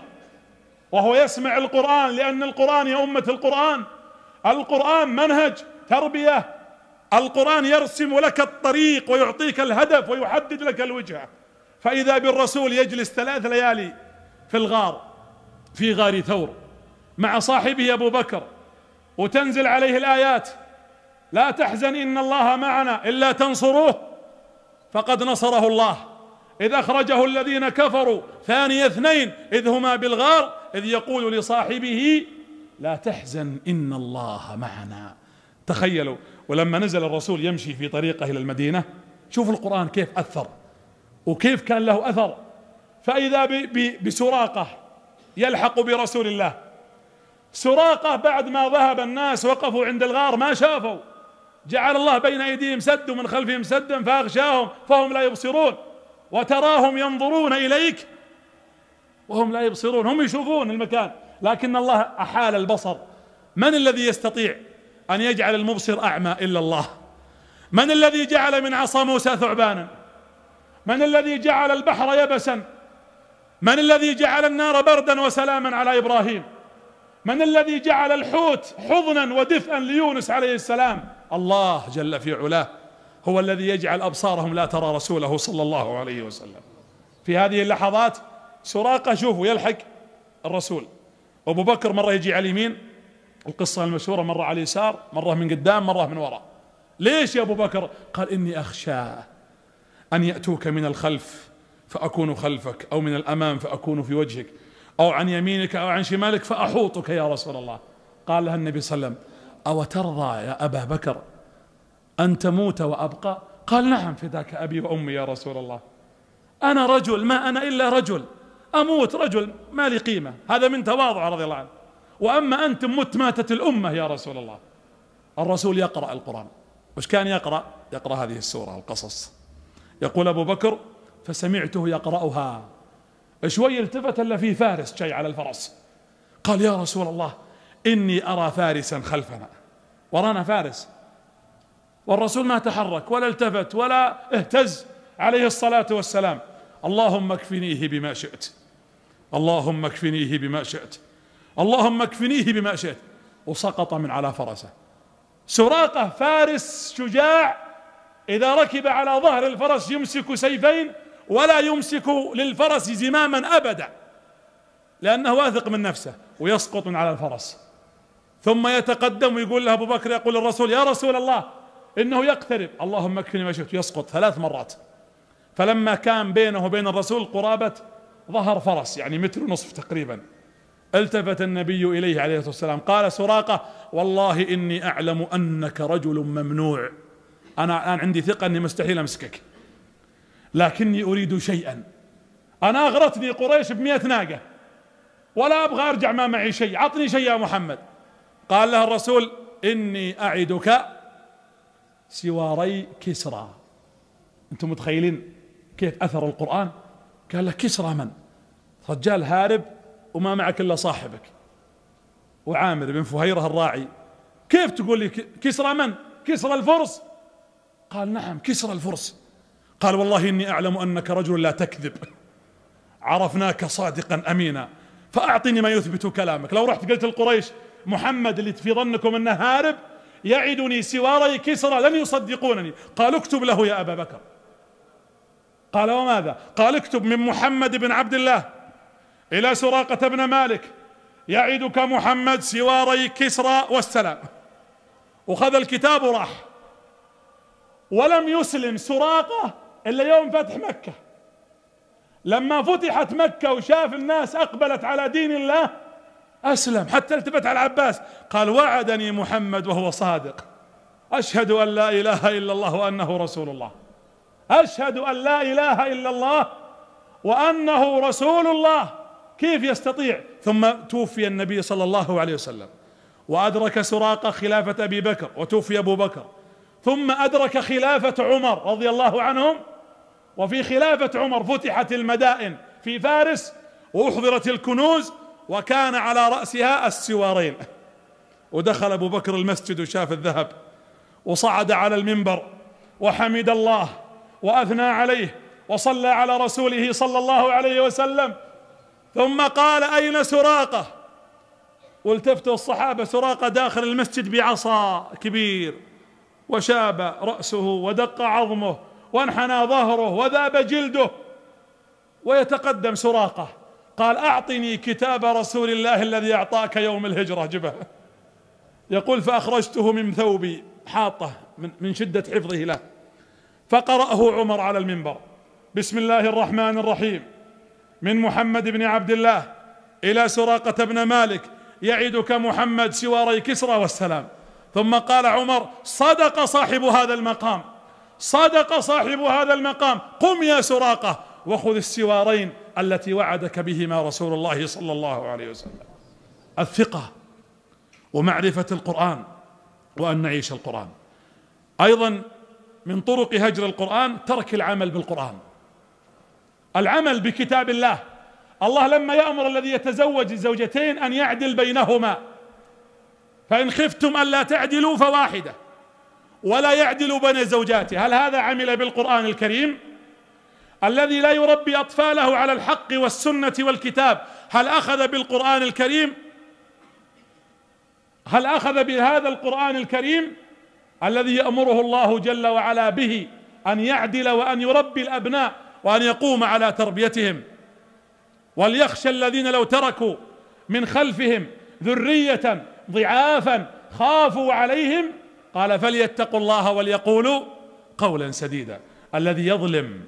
وهو يسمع القران لان القران يا امه القران القران منهج تربيه القران يرسم لك الطريق ويعطيك الهدف ويحدد لك الوجهه فإذا بالرسول يجلس ثلاث ليالي في الغار في غار ثور مع صاحبه أبو بكر وتنزل عليه الآيات لا تحزن إن الله معنا إلا تنصروه فقد نصره الله إذ أخرجه الذين كفروا ثاني اثنين إذ هما بالغار إذ يقول لصاحبه لا تحزن إن الله معنا تخيلوا ولما نزل الرسول يمشي في طريقه إلى المدينة شوف القرآن كيف أثر وكيف كان له أثر فإذا بسراقة يلحق برسول الله سراقة بعد ما ذهب الناس وقفوا عند الغار ما شافوا جعل الله بين أيديهم سد ومن خلفهم سدا فأغشاهم فهم لا يبصرون وتراهم ينظرون إليك وهم لا يبصرون هم يشوفون المكان لكن الله أحال البصر من الذي يستطيع أن يجعل المبصر أعمى إلا الله من الذي جعل من عصا موسى ثعبانا من الذي جعل البحر يبسا من الذي جعل النار بردا وسلاما على ابراهيم من الذي جعل الحوت حضنا ودفئا ليونس عليه السلام الله جل في علاه هو الذي يجعل ابصارهم لا ترى رسوله صلى الله عليه وسلم في هذه اللحظات سراقه شوفوا يلحق الرسول ابو بكر مره يجي على اليمين القصه المشهوره مره على اليسار مره من قدام مره من وراء ليش يا ابو بكر قال اني اخشاه أن يأتوك من الخلف فأكون خلفك أو من الأمام فأكون في وجهك أو عن يمينك أو عن شمالك فأحوطك يا رسول الله قال لها النبي صلى الله عليه وسلم أو ترضى يا أبا بكر أن تموت وأبقى قال نعم فداك أبي وأمي يا رسول الله أنا رجل ما أنا إلا رجل أموت رجل ما لي قيمة هذا من تواضع رضي الله عنه وأما أنتم مت ماتت الأمة يا رسول الله الرسول يقرأ القرآن وش كان يقرأ يقرأ هذه السورة القصص يقول أبو بكر فسمعته يقرأها شوي التفت الا في فارس جاي على الفرس قال يا رسول الله إني أرى فارسا خلفنا ورانا فارس والرسول ما تحرك ولا التفت ولا اهتز عليه الصلاة والسلام اللهم اكفنيه بما شئت اللهم اكفنيه بما شئت اللهم اكفنيه بما شئت وسقط من على فرسه سراقة فارس شجاع إذا ركب على ظهر الفرس يمسك سيفين ولا يمسك للفرس زماما أبدا لأنه واثق من نفسه ويسقط من على الفرس ثم يتقدم ويقول له أبو بكر يقول الرسول يا رسول الله إنه يقترب اللهم اكفني ما شئت يسقط ثلاث مرات فلما كان بينه وبين الرسول قرابة ظهر فرس يعني متر ونصف تقريبا التفت النبي إليه عليه الصلاة والسلام قال سراقة والله إني أعلم أنك رجل ممنوع أنا الآن عندي ثقة أني مستحيل أمسكك لكني أريد شيئا أنا أغرتني قريش ب ناقة ولا أبغى أرجع ما معي شيء عطني شيء يا محمد قال له الرسول إني أعدك سواري كسرى أنتم متخيلين كيف أثر القرآن قال له كسرى من رجال هارب وما معك إلا صاحبك وعامر بن فهيرة الراعي كيف تقول لي كسرى من كسرى الفرس قال نعم كسرى الفرس قال والله إني أعلم أنك رجل لا تكذب عرفناك صادقا أمينا فأعطني ما يثبت كلامك لو رحت قلت القريش محمد اللي في ظنكم أنه هارب يعدني سواري كسرى لن يصدقونني قال اكتب له يا أبا بكر قال وماذا قال اكتب من محمد بن عبد الله إلى سراقة بن مالك يعدك محمد سواري كسرى والسلام وخذ الكتاب وراح ولم يسلم سراقة إلا يوم فتح مكة لما فتحت مكة وشاف الناس أقبلت على دين الله أسلم حتى التفت على العباس قال وعدني محمد وهو صادق أشهد أن لا إله إلا الله وأنه رسول الله أشهد أن لا إله إلا الله وأنه رسول الله كيف يستطيع ثم توفي النبي صلى الله عليه وسلم وأدرك سراقة خلافة أبي بكر وتوفي أبو بكر ثم أدرك خلافة عمر رضي الله عنهم وفي خلافة عمر فتحت المدائن في فارس وأحضرت الكنوز وكان على رأسها السوارين ودخل أبو بكر المسجد وشاف الذهب وصعد على المنبر وحمد الله وأثنى عليه وصلى على رسوله صلى الله عليه وسلم ثم قال أين سراقة والتفت الصحابة سراقة داخل المسجد بعصا كبير وشاب رأسه ودق عظمه وانحنى ظهره وذاب جلده ويتقدم سراقة قال أعطني كتاب رسول الله الذي أعطاك يوم الهجرة جبه يقول فأخرجته من ثوبي حاطه من, من شدة حفظه له فقرأه عمر على المنبر بسم الله الرحمن الرحيم من محمد بن عبد الله إلى سراقة بن مالك يعدك محمد سواري كسرى والسلام ثم قال عمر صدق صاحب هذا المقام صدق صاحب هذا المقام قم يا سراقة وخذ السوارين التي وعدك بهما رسول الله صلى الله عليه وسلم الثقة ومعرفة القرآن وأن نعيش القرآن أيضا من طرق هجر القرآن ترك العمل بالقرآن العمل بكتاب الله الله لما يأمر الذي يتزوج الزوجتين أن يعدل بينهما فإن خفتم ألا تعدلوا فواحدة ولا يعدل بين زوجاته هل هذا عمل بالقرآن الكريم الذي لا يربي أطفاله على الحق والسنة والكتاب هل أخذ بالقرآن الكريم هل أخذ بهذا القرآن الكريم الذي يأمره الله جل وعلا به أن يعدل وأن يربي الأبناء وأن يقوم على تربيتهم وليخشى الذين لو تركوا من خلفهم ذرية ضعافا خافوا عليهم قال فليتقوا الله وليقولوا قولا سديدا الذي يظلم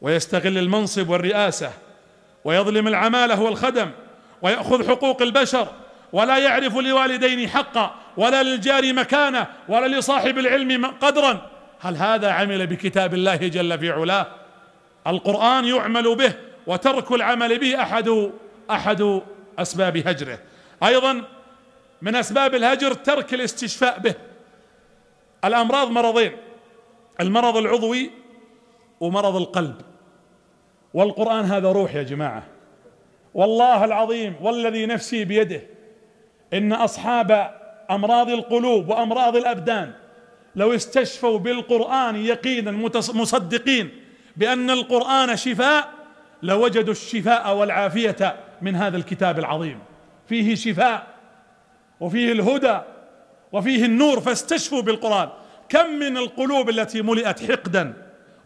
ويستغل المنصب والرئاسة ويظلم العمالة والخدم ويأخذ حقوق البشر ولا يعرف لوالدين حقا ولا للجار مكانه ولا لصاحب العلم قدرا هل هذا عمل بكتاب الله جل في علاه القرآن يعمل به وترك العمل به أحد أحد أسباب هجره أيضا من أسباب الهجر ترك الاستشفاء به الأمراض مرضين المرض العضوي ومرض القلب والقرآن هذا روح يا جماعة والله العظيم والذي نفسي بيده إن أصحاب أمراض القلوب وأمراض الأبدان لو استشفوا بالقرآن يقينا مصدقين بأن القرآن شفاء لوجدوا الشفاء والعافية من هذا الكتاب العظيم فيه شفاء وفيه الهدى وفيه النور فاستشفوا بالقرآن كم من القلوب التي ملئت حقدا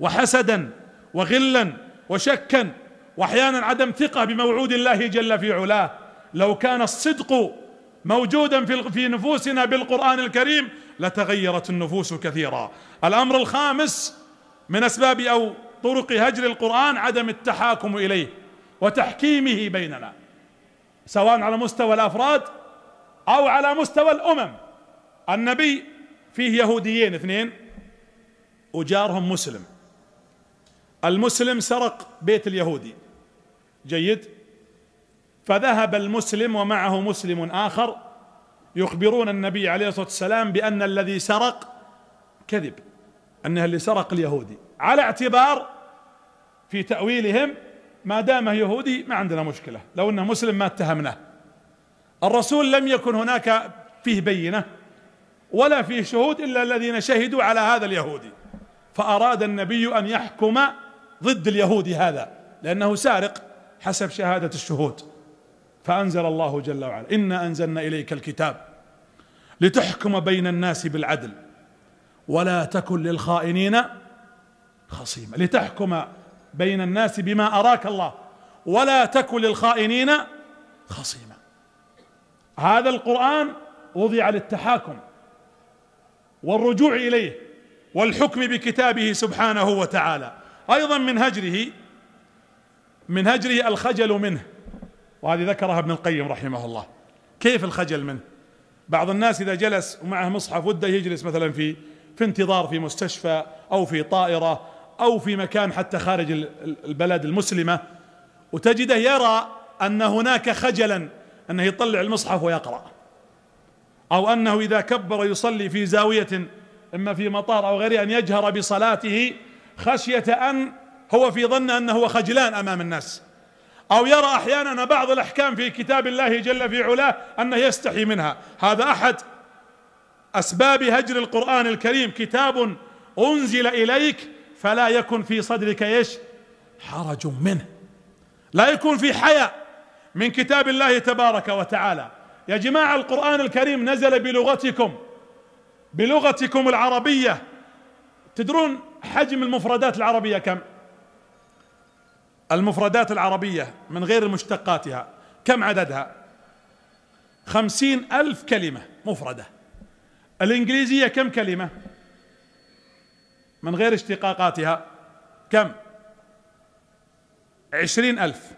وحسدا وغلا وشكا واحيانا عدم ثقة بموعود الله جل في علاه لو كان الصدق موجودا في في نفوسنا بالقرآن الكريم لتغيرت النفوس كثيرا الأمر الخامس من أسباب أو طرق هجر القرآن عدم التحاكم إليه وتحكيمه بيننا سواء على مستوى الأفراد او على مستوى الامم النبي فيه يهوديين اثنين وجارهم مسلم المسلم سرق بيت اليهودي جيد فذهب المسلم ومعه مسلم اخر يخبرون النبي عليه الصلاه والسلام بان الذي سرق كذب انه اللي سرق اليهودي على اعتبار في تاويلهم ما دامه يهودي ما عندنا مشكله لو انه مسلم ما اتهمناه الرسول لم يكن هناك فيه بينه ولا فيه شهود الا الذين شهدوا على هذا اليهودي فاراد النبي ان يحكم ضد اليهودي هذا لانه سارق حسب شهاده الشهود فانزل الله جل وعلا انا انزلنا اليك الكتاب لتحكم بين الناس بالعدل ولا تكن للخائنين خصيما لتحكم بين الناس بما اراك الله ولا تكن للخائنين خصيما هذا القرآن وضع للتحاكم والرجوع إليه والحكم بكتابه سبحانه وتعالى أيضا من هجره من هجره الخجل منه وهذه ذكرها ابن القيم رحمه الله كيف الخجل منه بعض الناس إذا جلس ومعه مصحف وده يجلس مثلا في في انتظار في مستشفى أو في طائرة أو في مكان حتى خارج البلد المسلمة وتجده يرى أن هناك خجلا أنه يطلع المصحف ويقرأ أو أنه إذا كبر يصلي في زاوية إما في مطار أو غيره أن يجهر بصلاته خشية أن هو في ظن أنه هو خجلان أمام الناس أو يرى أحيانا بعض الأحكام في كتاب الله جل في علاه أنه يستحي منها هذا أحد أسباب هجر القرآن الكريم كتاب أنزل إليك فلا يكن في صدرك إيش حرج منه لا يكون في حياء من كتاب الله تبارك وتعالى يا جماعة القرآن الكريم نزل بلغتكم بلغتكم العربية تدرون حجم المفردات العربية كم المفردات العربية من غير مشتقاتها كم عددها خمسين ألف كلمة مفردة الإنجليزية كم كلمة من غير اشتقاقاتها كم عشرين ألف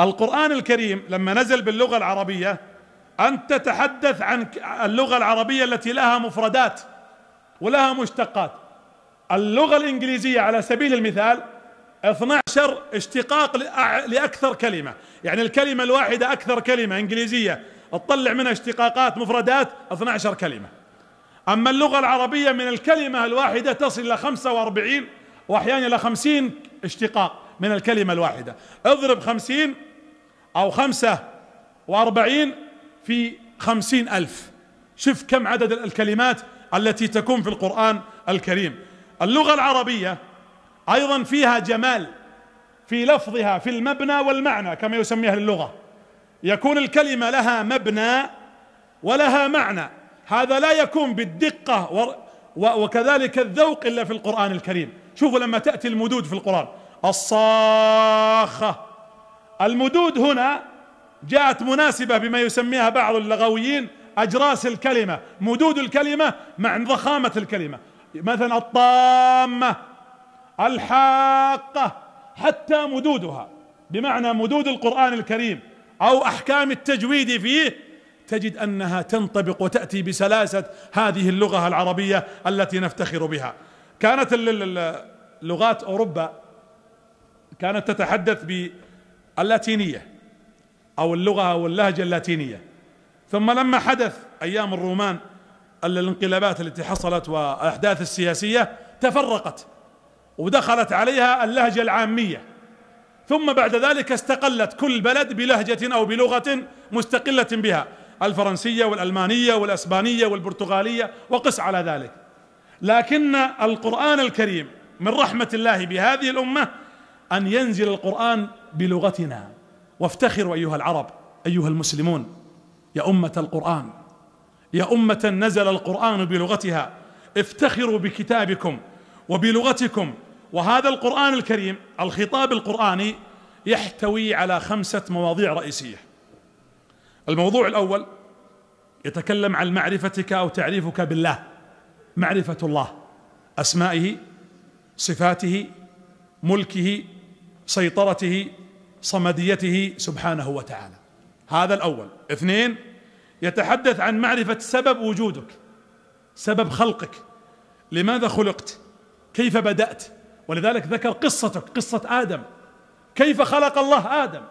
القرآن الكريم لما نزل باللغة العربية أنت تتحدث عن اللغة العربية التي لها مفردات ولها مشتقات اللغة الإنجليزية على سبيل المثال 12 اشتقاق لأكثر كلمة يعني الكلمة الواحدة أكثر كلمة إنجليزية تطلع منها اشتقاقات مفردات 12 كلمة أما اللغة العربية من الكلمة الواحدة تصل إلى 45 وأحيانا إلى 50 اشتقاق من الكلمة الواحدة اضرب 50 او خمسة واربعين في خمسين الف شوف كم عدد الكلمات التي تكون في القرآن الكريم اللغة العربية ايضا فيها جمال في لفظها في المبنى والمعنى كما يسميها اللغة يكون الكلمة لها مبنى ولها معنى هذا لا يكون بالدقة وكذلك الذوق إلا في القرآن الكريم شوفوا لما تأتي المدود في القرآن الصاخة المدود هنا جاءت مناسبة بما يسميها بعض اللغويين أجراس الكلمة مدود الكلمة مع ضخامة الكلمة مثلا الطامة الحاقة حتى مدودها بمعنى مدود القرآن الكريم أو أحكام التجويد فيه تجد أنها تنطبق وتأتي بسلاسة هذه اللغة العربية التي نفتخر بها كانت لغات أوروبا كانت تتحدث ب اللاتينية أو اللغة أو اللهجة اللاتينية ثم لما حدث أيام الرومان الانقلابات التي حصلت والأحداث السياسية تفرقت ودخلت عليها اللهجة العامية ثم بعد ذلك استقلت كل بلد بلهجة أو بلغة مستقلة بها الفرنسية والألمانية والأسبانية والبرتغالية وقس على ذلك لكن القرآن الكريم من رحمة الله بهذه الأمة أن ينزل القرآن بلغتنا وافتخروا أيها العرب أيها المسلمون يا أمة القرآن يا أمة نزل القرآن بلغتها افتخروا بكتابكم وبلغتكم وهذا القرآن الكريم الخطاب القرآني يحتوي على خمسة مواضيع رئيسية الموضوع الأول يتكلم عن معرفتك أو تعريفك بالله معرفة الله أسمائه صفاته ملكه سيطرته صمديته سبحانه وتعالى هذا الاول اثنين يتحدث عن معرفه سبب وجودك سبب خلقك لماذا خلقت كيف بدات ولذلك ذكر قصتك قصه ادم كيف خلق الله ادم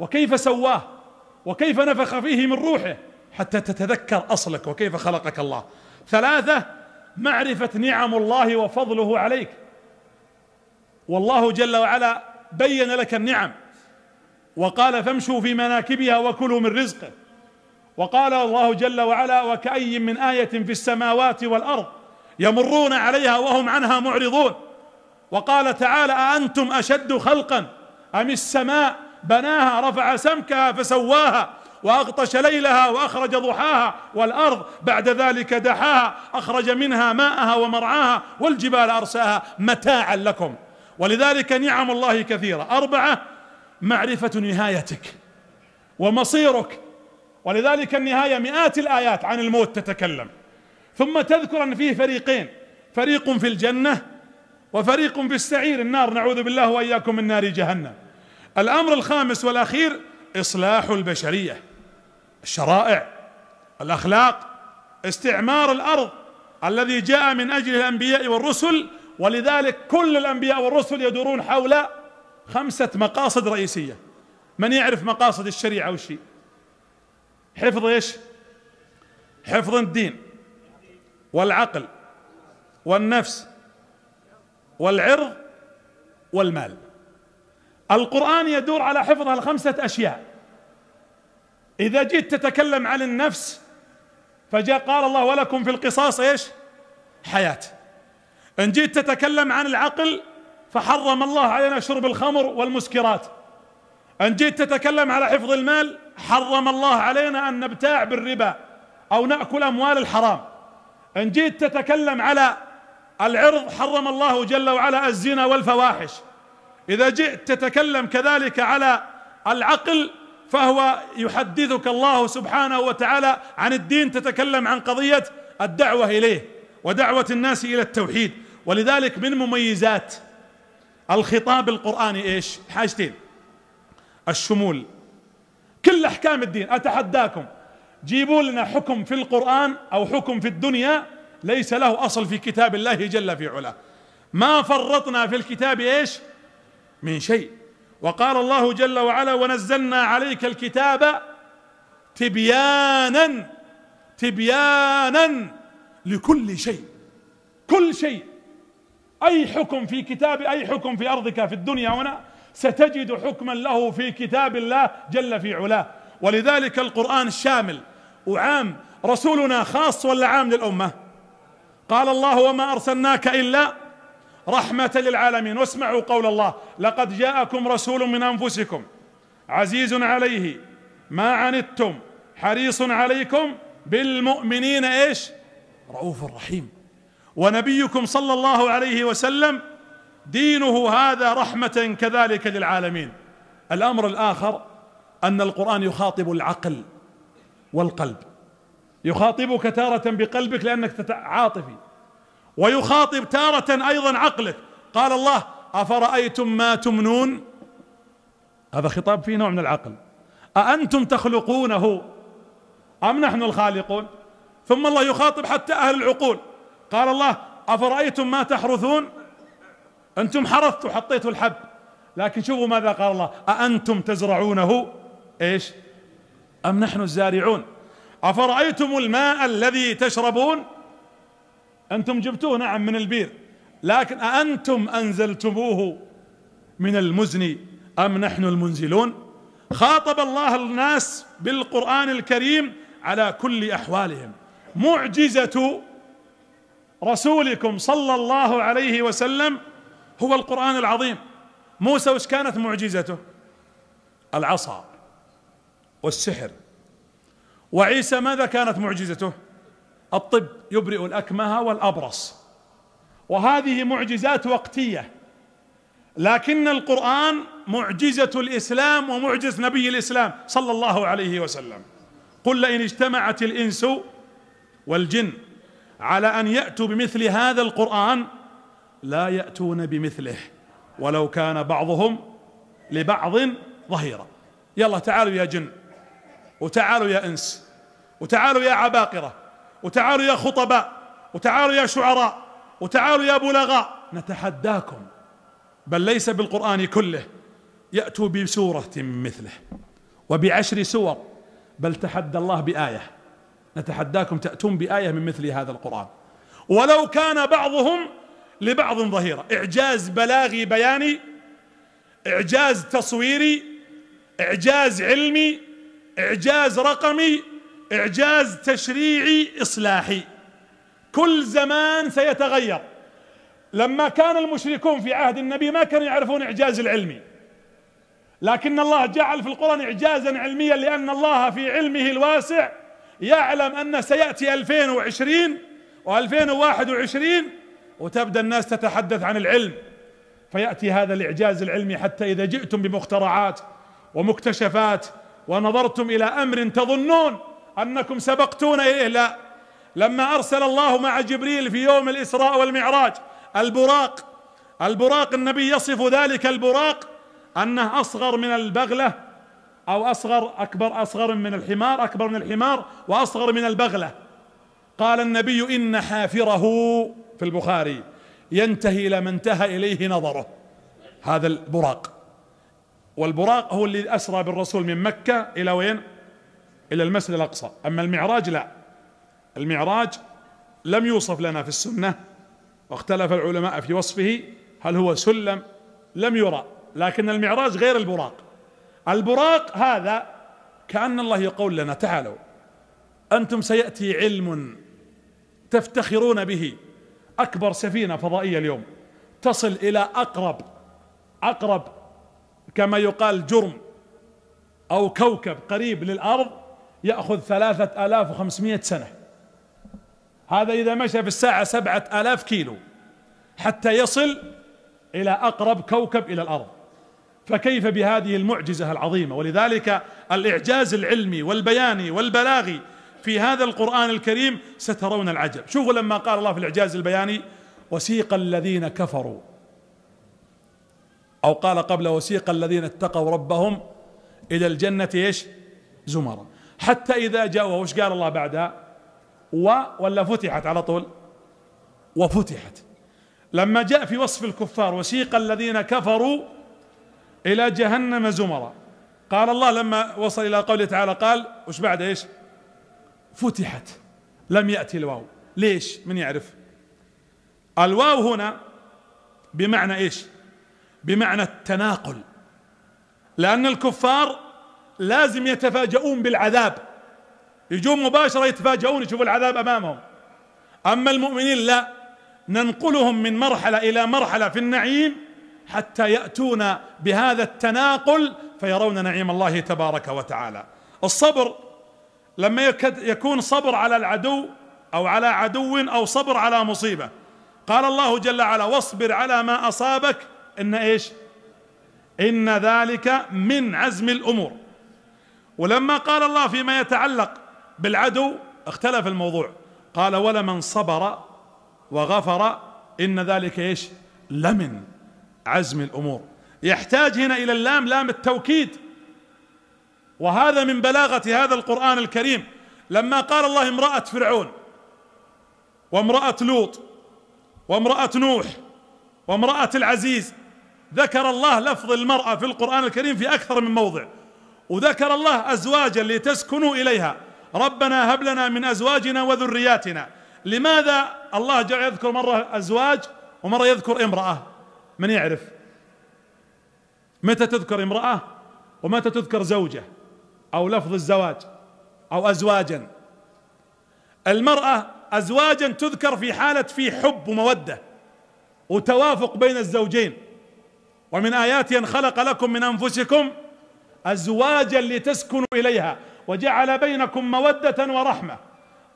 وكيف سواه وكيف نفخ فيه من روحه حتى تتذكر اصلك وكيف خلقك الله ثلاثه معرفه نعم الله وفضله عليك والله جل وعلا بين لك النعم وقال فامشوا في مناكبها وكلوا من رزقه وقال الله جل وعلا وكأي من آية في السماوات والأرض يمرون عليها وهم عنها معرضون وقال تعالى أأنتم أشد خلقا أم السماء بناها رفع سمكها فسواها وأغطش ليلها وأخرج ضحاها والأرض بعد ذلك دحاها أخرج منها ماءها ومرعاها والجبال أرساها متاعا لكم ولذلك نعم الله كثيرة أربعة معرفة نهايتك ومصيرك ولذلك النهاية مئات الآيات عن الموت تتكلم ثم تذكر أن فيه فريقين فريق في الجنة وفريق في السعير النار نعوذ بالله وإياكم من نار جهنم الأمر الخامس والأخير إصلاح البشرية الشرائع الأخلاق استعمار الأرض الذي جاء من أجل الأنبياء والرسل ولذلك كل الأنبياء والرسل يدورون حول خمسة مقاصد رئيسية من يعرف مقاصد الشريعة وشي حفظ ايش حفظ الدين والعقل والنفس والعرض والمال القرآن يدور على حفظ الخمسة أشياء إذا جيت تتكلم عن النفس فجاء قال الله ولكم في القصاص إيش حياة إن جيت تتكلم عن العقل فحرم الله علينا شرب الخمر والمسكرات إن جيت تتكلم على حفظ المال حرم الله علينا أن نبتاع بالربا أو نأكل أموال الحرام إن جيت تتكلم على العرض حرم الله جل وعلا الزنا والفواحش إذا جئت تتكلم كذلك على العقل فهو يحدثك الله سبحانه وتعالى عن الدين تتكلم عن قضية الدعوة إليه ودعوة الناس إلى التوحيد ولذلك من مميزات الخطاب القرآني ايش حاجتين الشمول كل احكام الدين اتحداكم جيبوا لنا حكم في القرآن او حكم في الدنيا ليس له اصل في كتاب الله جل في علاه ما فرطنا في الكتاب ايش من شيء وقال الله جل وعلا ونزلنا عليك الكتاب تبيانا تبيانا لكل شيء كل شيء أي حكم في كتاب أي حكم في أرضك في الدنيا هنا ستجد حكما له في كتاب الله جل في علاه ولذلك القرآن الشامل وعام رسولنا خاص ولا عام للأمة قال الله وما أرسلناك إلا رحمة للعالمين واسمعوا قول الله لقد جاءكم رسول من أنفسكم عزيز عليه ما عنتم حريص عليكم بالمؤمنين ايش رؤوف رحيم ونبيكم صلى الله عليه وسلم دينه هذا رحمه كذلك للعالمين الامر الاخر ان القران يخاطب العقل والقلب يخاطبك تاره بقلبك لانك عاطفي ويخاطب تاره ايضا عقلك قال الله افرايتم ما تمنون هذا خطاب فيه نوع من العقل اانتم تخلقونه ام نحن الخالقون ثم الله يخاطب حتى اهل العقول قال الله أفرأيتم ما تحرثون أنتم حرثتوا حطيتوا الحب لكن شوفوا ماذا قال الله أأنتم تزرعونه إيش أم نحن الزارعون أفرأيتم الماء الذي تشربون أنتم جبتوه نعم من البير لكن أأنتم أنزلتموه من المزن أم نحن المنزلون خاطب الله الناس بالقرآن الكريم على كل أحوالهم معجزة رسولكم صلى الله عليه وسلم هو القرآن العظيم موسى وش كانت معجزته العصا والسحر وعيسى ماذا كانت معجزته الطب يبرئ الأكمه والأبرص وهذه معجزات وقتية لكن القرآن معجزة الإسلام ومعجزة نبي الإسلام صلى الله عليه وسلم قل لئن اجتمعت الإنس والجن على ان ياتوا بمثل هذا القران لا ياتون بمثله ولو كان بعضهم لبعض ظهيرا يلا تعالوا يا جن وتعالوا يا انس وتعالوا يا عباقره وتعالوا يا خطباء وتعالوا يا شعراء وتعالوا يا بلغاء نتحداكم بل ليس بالقران كله ياتوا بسوره مثله وبعشر سور بل تحدى الله بايه نتحداكم تأتون بآية من مثل هذا القرآن ولو كان بعضهم لبعض ظهيرة إعجاز بلاغي بياني إعجاز تصويري إعجاز علمي إعجاز رقمي إعجاز تشريعي إصلاحي كل زمان سيتغير لما كان المشركون في عهد النبي ما كانوا يعرفون إعجاز العلمي لكن الله جعل في القرآن إعجازا علميا لأن الله في علمه الواسع يعلم أن سيأتي 2020 و2021 وتبدأ الناس تتحدث عن العلم فيأتي هذا الإعجاز العلمي حتى إذا جئتم بمخترعات ومكتشفات ونظرتم إلى أمر تظنون أنكم سبقتون إليه لا لما أرسل الله مع جبريل في يوم الإسراء والمعراج البراق البراق النبي يصف ذلك البراق أنه أصغر من البغلة او اصغر اكبر اصغر من الحمار اكبر من الحمار واصغر من البغلة قال النبي ان حافره في البخاري ينتهي الى ما انتهى اليه نظره هذا البراق والبراق هو اللي اسرى بالرسول من مكة الى وين الى المسجد الاقصى اما المعراج لا المعراج لم يوصف لنا في السنة واختلف العلماء في وصفه هل هو سلم لم يرى لكن المعراج غير البراق البراق هذا كأن الله يقول لنا تعالوا أنتم سيأتي علم تفتخرون به أكبر سفينة فضائية اليوم تصل إلى أقرب أقرب كما يقال جرم أو كوكب قريب للأرض يأخذ ثلاثة آلاف وخمسمائة سنة هذا إذا مشى في الساعة سبعة آلاف كيلو حتى يصل إلى أقرب كوكب إلى الأرض فكيف بهذه المعجزة العظيمة ولذلك الإعجاز العلمي والبياني والبلاغي في هذا القرآن الكريم سترون العجب شوفوا لما قال الله في الإعجاز البياني وسيق الذين كفروا أو قال قبل وسيق الذين اتقوا ربهم إلى الجنة إيش زمرا حتى إذا جاءوا وش قال الله بعدها و ولا فتحت على طول وفتحت لما جاء في وصف الكفار وسيق الذين كفروا الى جهنم زمرا قال الله لما وصل الى قوله تعالى قال وش بعد ايش فتحت لم يأتي الواو ليش من يعرف الواو هنا بمعنى ايش بمعنى التناقل لان الكفار لازم يتفاجؤون بالعذاب يجون مباشرة يتفاجؤون يشوفوا العذاب امامهم اما المؤمنين لا ننقلهم من مرحلة الى مرحلة في النعيم حتى ياتون بهذا التناقل فيرون نعيم الله تبارك وتعالى الصبر لما يكون صبر على العدو او على عدو او صبر على مصيبه قال الله جل وعلا واصبر على ما اصابك ان ايش ان ذلك من عزم الامور ولما قال الله فيما يتعلق بالعدو اختلف الموضوع قال ولمن صبر وغفر ان ذلك ايش لمن عزم الامور يحتاج هنا الى اللام لام التوكيد وهذا من بلاغه هذا القران الكريم لما قال الله امراه فرعون وامراه لوط وامراه نوح وامراه العزيز ذكر الله لفظ المراه في القران الكريم في اكثر من موضع وذكر الله ازواجا لتسكنوا اليها ربنا هب لنا من ازواجنا وذرياتنا لماذا الله جعل يذكر مره ازواج ومره يذكر امراه من يعرف متى تذكر امرأة ومتى تذكر زوجة او لفظ الزواج او ازواجا المرأة ازواجا تذكر في حالة في حب ومودة وتوافق بين الزوجين ومن آيات أن خلق لكم من أنفسكم أزواجا لتسكنوا إليها وجعل بينكم مودة ورحمة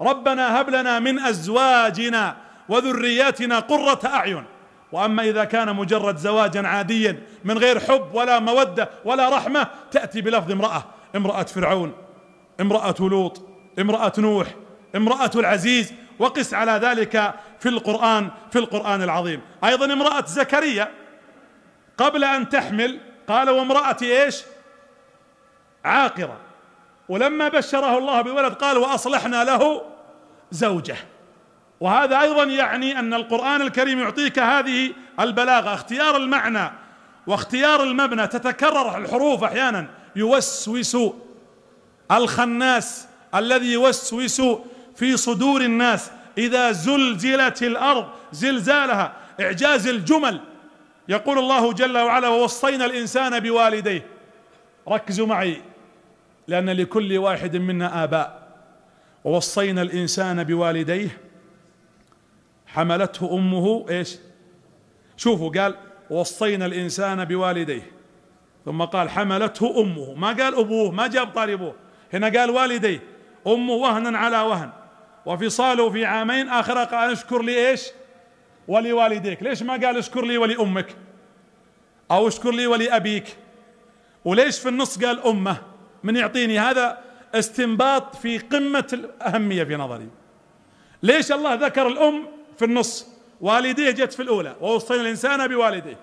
ربنا هب لنا من أزواجنا وذرياتنا قرة أعين واما اذا كان مجرد زواجا عاديا من غير حب ولا موده ولا رحمه تاتي بلفظ امراه امراه فرعون امراه لوط امراه نوح امراه العزيز وقس على ذلك في القران في القران العظيم ايضا امراه زكريا قبل ان تحمل قال وامراتي ايش عاقره ولما بشره الله بولد قال واصلحنا له زوجه وهذا ايضا يعني ان القران الكريم يعطيك هذه البلاغه اختيار المعنى واختيار المبنى تتكرر الحروف احيانا يوسوس الخناس الذي يوسوس في صدور الناس اذا زلزلت الارض زلزالها اعجاز الجمل يقول الله جل وعلا ووصينا الانسان بوالديه ركزوا معي لان لكل واحد منا اباء ووصينا الانسان بوالديه حملته امه ايش شوفوا قال وصينا الانسان بوالديه ثم قال حملته امه ما قال ابوه ما جاب طار ابوه هنا قال والديه امه وهنا على وهن وفصاله في عامين اخر قال اشكر لي ايش ولوالديك ليش ما قال اشكر لي ولامك او اشكر لي ولابيك وليش في النص قال امه من يعطيني هذا استنباط في قمه الاهميه في نظري ليش الله ذكر الام في النص والديه جت في الاولى ووصينا الانسان بوالديه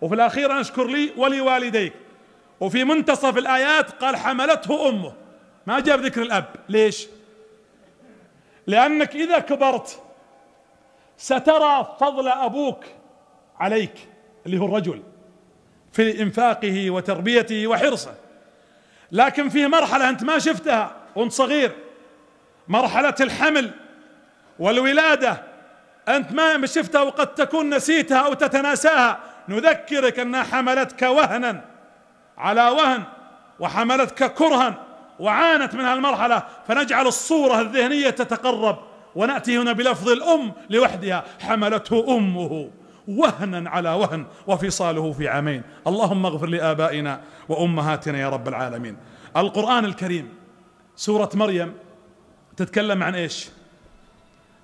وفي الاخير اشكر لي ولوالديك وفي منتصف الايات قال حملته امه ما جاب ذكر الاب ليش لانك اذا كبرت سترى فضل ابوك عليك اللي هو الرجل في انفاقه وتربيته وحرصه لكن في مرحله انت ما شفتها وانت صغير مرحله الحمل والولاده أنت ما شفتها وقد تكون نسيتها أو تتناساها نذكرك أنها حملتك وهنا على وهن وحملتك كرها وعانت من هالمرحلة فنجعل الصورة الذهنية تتقرب ونأتي هنا بلفظ الأم لوحدها حملته أمه وهنا على وهن وفصاله في عامين اللهم اغفر لآبائنا وأمهاتنا يا رب العالمين القرآن الكريم سورة مريم تتكلم عن ايش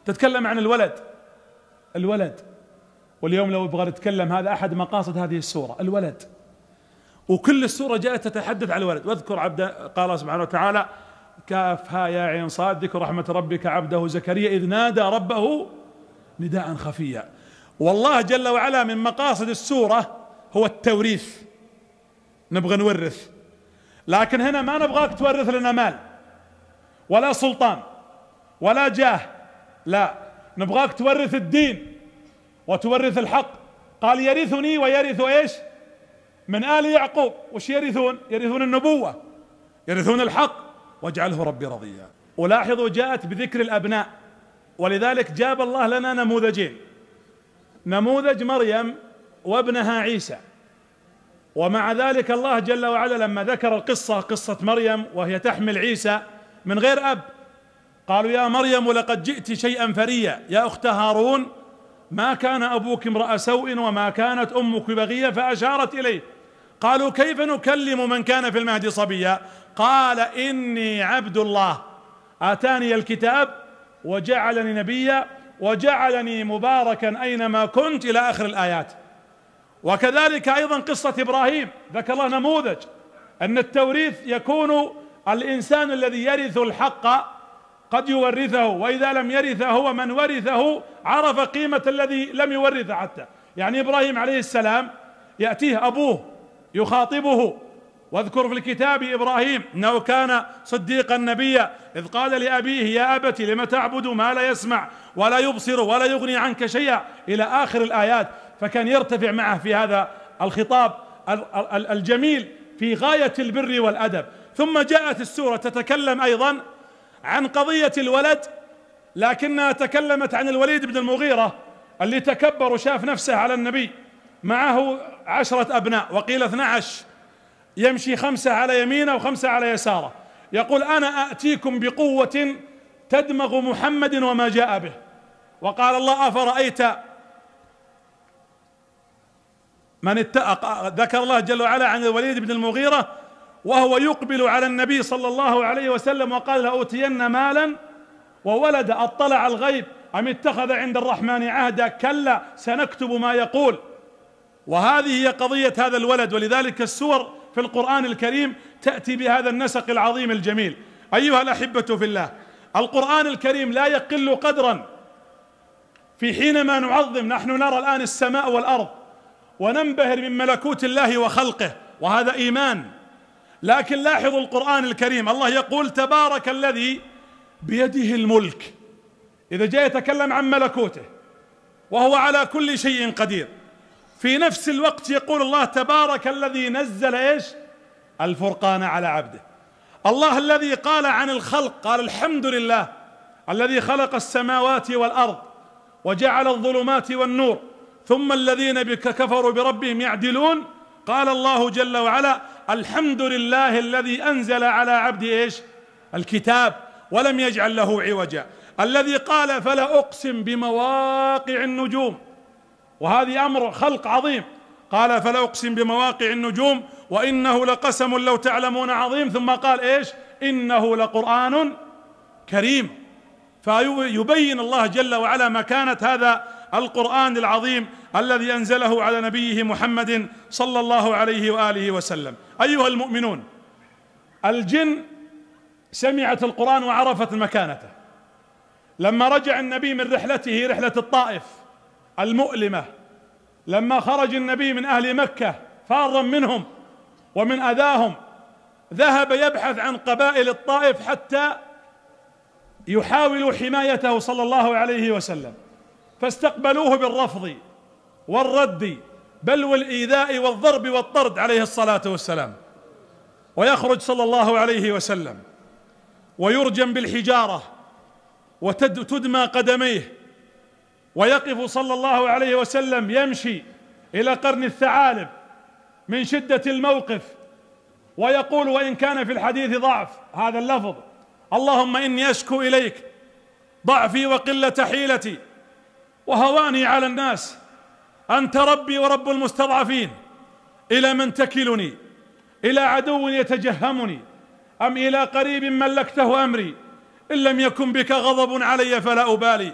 تتكلم عن الولد الولد واليوم لو ابغى نتكلم هذا احد مقاصد هذه السوره الولد وكل السوره جاءت تتحدث عن الولد واذكر عبد قال سبحانه وتعالى كافها يا عين صاد ذكر رحمه ربك عبده زكريا اذ نادى ربه نداء خفيا والله جل وعلا من مقاصد السوره هو التوريث نبغى نورث لكن هنا ما نبغاك تورث لنا مال ولا سلطان ولا جاه لا نبغاك تورث الدين وتورث الحق قال يرثني ويرث ايش من آل يعقوب وش يرثون يرثون النبوة يرثون الحق واجعله ربي رضيا ولاحظوا جاءت بذكر الأبناء ولذلك جاب الله لنا نموذجين نموذج مريم وابنها عيسى ومع ذلك الله جل وعلا لما ذكر القصة قصة مريم وهي تحمل عيسى من غير أب قالوا يا مريم لقد جئت شيئا فريا يا أخت هارون ما كان أبوك امرأ سوء وما كانت أمك بغية فأشارت إليه قالوا كيف نكلم من كان في المهد صبيا قال إني عبد الله آتاني الكتاب وجعلني نبيا وجعلني مباركا أينما كنت إلى آخر الآيات وكذلك أيضا قصة إبراهيم ذكر نموذج أن التوريث يكون الإنسان الذي يرث الحق قد يورثه واذا لم يرثه هو من ورثه عرف قيمه الذي لم يورثه حتى يعني ابراهيم عليه السلام ياتيه ابوه يخاطبه واذكر في الكتاب ابراهيم انه كان صديقا نبيا اذ قال لابيه يا ابت لم تعبد ما لا يسمع ولا يبصر ولا يغني عنك شيئا الى اخر الايات فكان يرتفع معه في هذا الخطاب الجميل في غايه البر والادب ثم جاءت السوره تتكلم ايضا عن قضية الولد لكنها تكلمت عن الوليد بن المغيرة اللي تكبر وشاف نفسه على النبي معه عشرة أبناء وقيل اثنى عشر يمشي خمسة على يمينه وخمسة على يساره يقول أنا آتيكم بقوة تدمغ محمد وما جاء به وقال الله أفرأيت من اتقى ذكر الله جل وعلا عن الوليد بن المغيرة وهو يقبل على النبي صلى الله عليه وسلم وقال لأوتين مالا وولدا اطلع الغيب أم اتخذ عند الرحمن عهدا كلا سنكتب ما يقول وهذه هي قضية هذا الولد ولذلك السور في القرآن الكريم تأتي بهذا النسق العظيم الجميل أيها الأحبة في الله القرآن الكريم لا يقل قدرا في حينما نعظم نحن نرى الآن السماء والأرض وننبهر من ملكوت الله وخلقه وهذا إيمان لكن لاحظوا القرآن الكريم الله يقول تبارك الذي بيده الملك إذا جاء يتكلم عن ملكوته وهو على كل شيء قدير في نفس الوقت يقول الله تبارك الذي نزل ايش الفرقان على عبده الله الذي قال عن الخلق قال الحمد لله الذي خلق السماوات والارض وجعل الظلمات والنور ثم الذين كفروا بربهم يعدلون قال الله جل وعلا الحمد لله الذي أنزل على عبد إيش الكتاب ولم يجعل له عوجا الذي قال فلا أقسم بمواقع النجوم وهذه أمر خلق عظيم قال فلا أقسم بمواقع النجوم وإنه لقسم لو تعلمون عظيم ثم قال إيش إنه لقرآن كريم فيبين الله جل وعلا مكانة هذا القران العظيم الذي انزله على نبيه محمد صلى الله عليه واله وسلم ايها المؤمنون الجن سمعت القران وعرفت مكانته لما رجع النبي من رحلته رحله الطائف المؤلمه لما خرج النبي من اهل مكه فارا منهم ومن اذاهم ذهب يبحث عن قبائل الطائف حتى يحاول حمايته صلى الله عليه وسلم فاستقبلوه بالرفض والرد بل والإيذاء والضرب والطرد عليه الصلاة والسلام ويخرج صلى الله عليه وسلم ويرجم بالحجارة وتدمى قدميه ويقف صلى الله عليه وسلم يمشي إلى قرن الثعالب من شدة الموقف ويقول وإن كان في الحديث ضعف هذا اللفظ اللهم إني أشكو إليك ضعفي وقلة حيلتي وهواني على الناس انت ربي ورب المستضعفين الى من تكلني الى عدو يتجهمني ام الى قريب ملكته امري ان لم يكن بك غضب علي فلا ابالي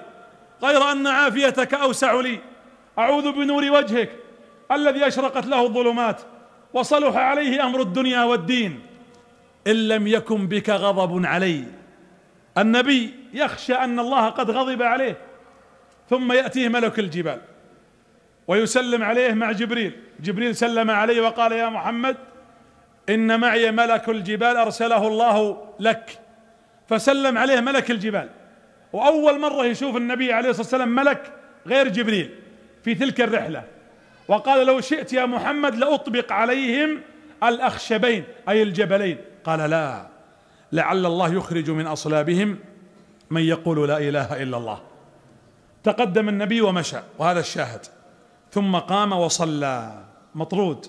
غير ان عافيتك اوسع لي اعوذ بنور وجهك الذي اشرقت له الظلمات وصلح عليه امر الدنيا والدين ان لم يكن بك غضب علي النبي يخشى ان الله قد غضب عليه ثم يأتيه ملك الجبال ويسلم عليه مع جبريل جبريل سلم عليه وقال يا محمد إن معي ملك الجبال أرسله الله لك فسلم عليه ملك الجبال وأول مرة يشوف النبي عليه الصلاة والسلام ملك غير جبريل في تلك الرحلة وقال لو شئت يا محمد لأطبق عليهم الأخشبين أي الجبلين قال لا لعل الله يخرج من أصلابهم من يقول لا إله إلا الله تقدم النبي ومشى وهذا الشاهد ثم قام وصلى مطرود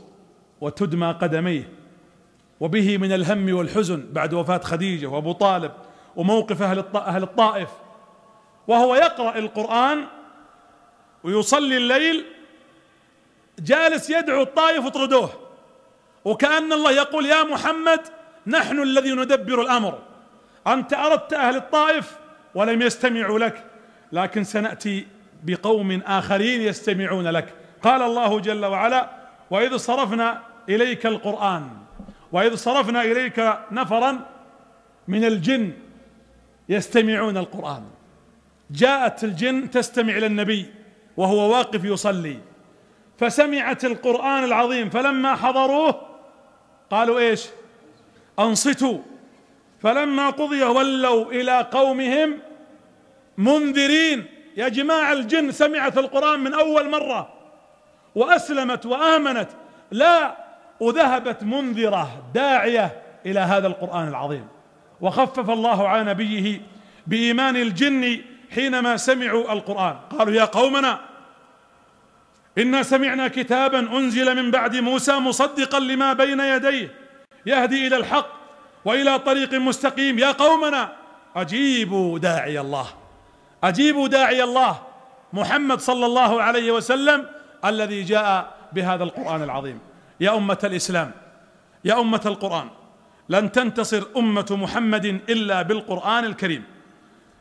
وتدمى قدميه وبه من الهم والحزن بعد وفاة خديجة وأبو طالب وموقف أهل أهل الطائف وهو يقرأ القرآن ويصلي الليل جالس يدعو الطائف وطردوه وكأن الله يقول يا محمد نحن الذي ندبر الأمر أنت أردت أهل الطائف ولم يستمعوا لك لكن سناتي بقوم اخرين يستمعون لك قال الله جل وعلا واذ صرفنا اليك القران واذ صرفنا اليك نفرا من الجن يستمعون القران جاءت الجن تستمع الى النبي وهو واقف يصلي فسمعت القران العظيم فلما حضروه قالوا ايش انصتوا فلما قضي ولوا الى قومهم منذرين يا جماعة الجن سمعت القرآن من أول مرة وأسلمت وآمنت لا وذهبت منذرة داعية إلى هذا القرآن العظيم وخفف الله على نبيه بإيمان الجن حينما سمعوا القرآن قالوا يا قومنا إنا سمعنا كتابا أنزل من بعد موسى مصدقا لما بين يديه يهدي إلى الحق وإلى طريق مستقيم يا قومنا أجيبوا داعي الله اجيبوا داعي الله محمد صلى الله عليه وسلم الذي جاء بهذا القران العظيم يا امه الاسلام يا امه القران لن تنتصر امه محمد الا بالقران الكريم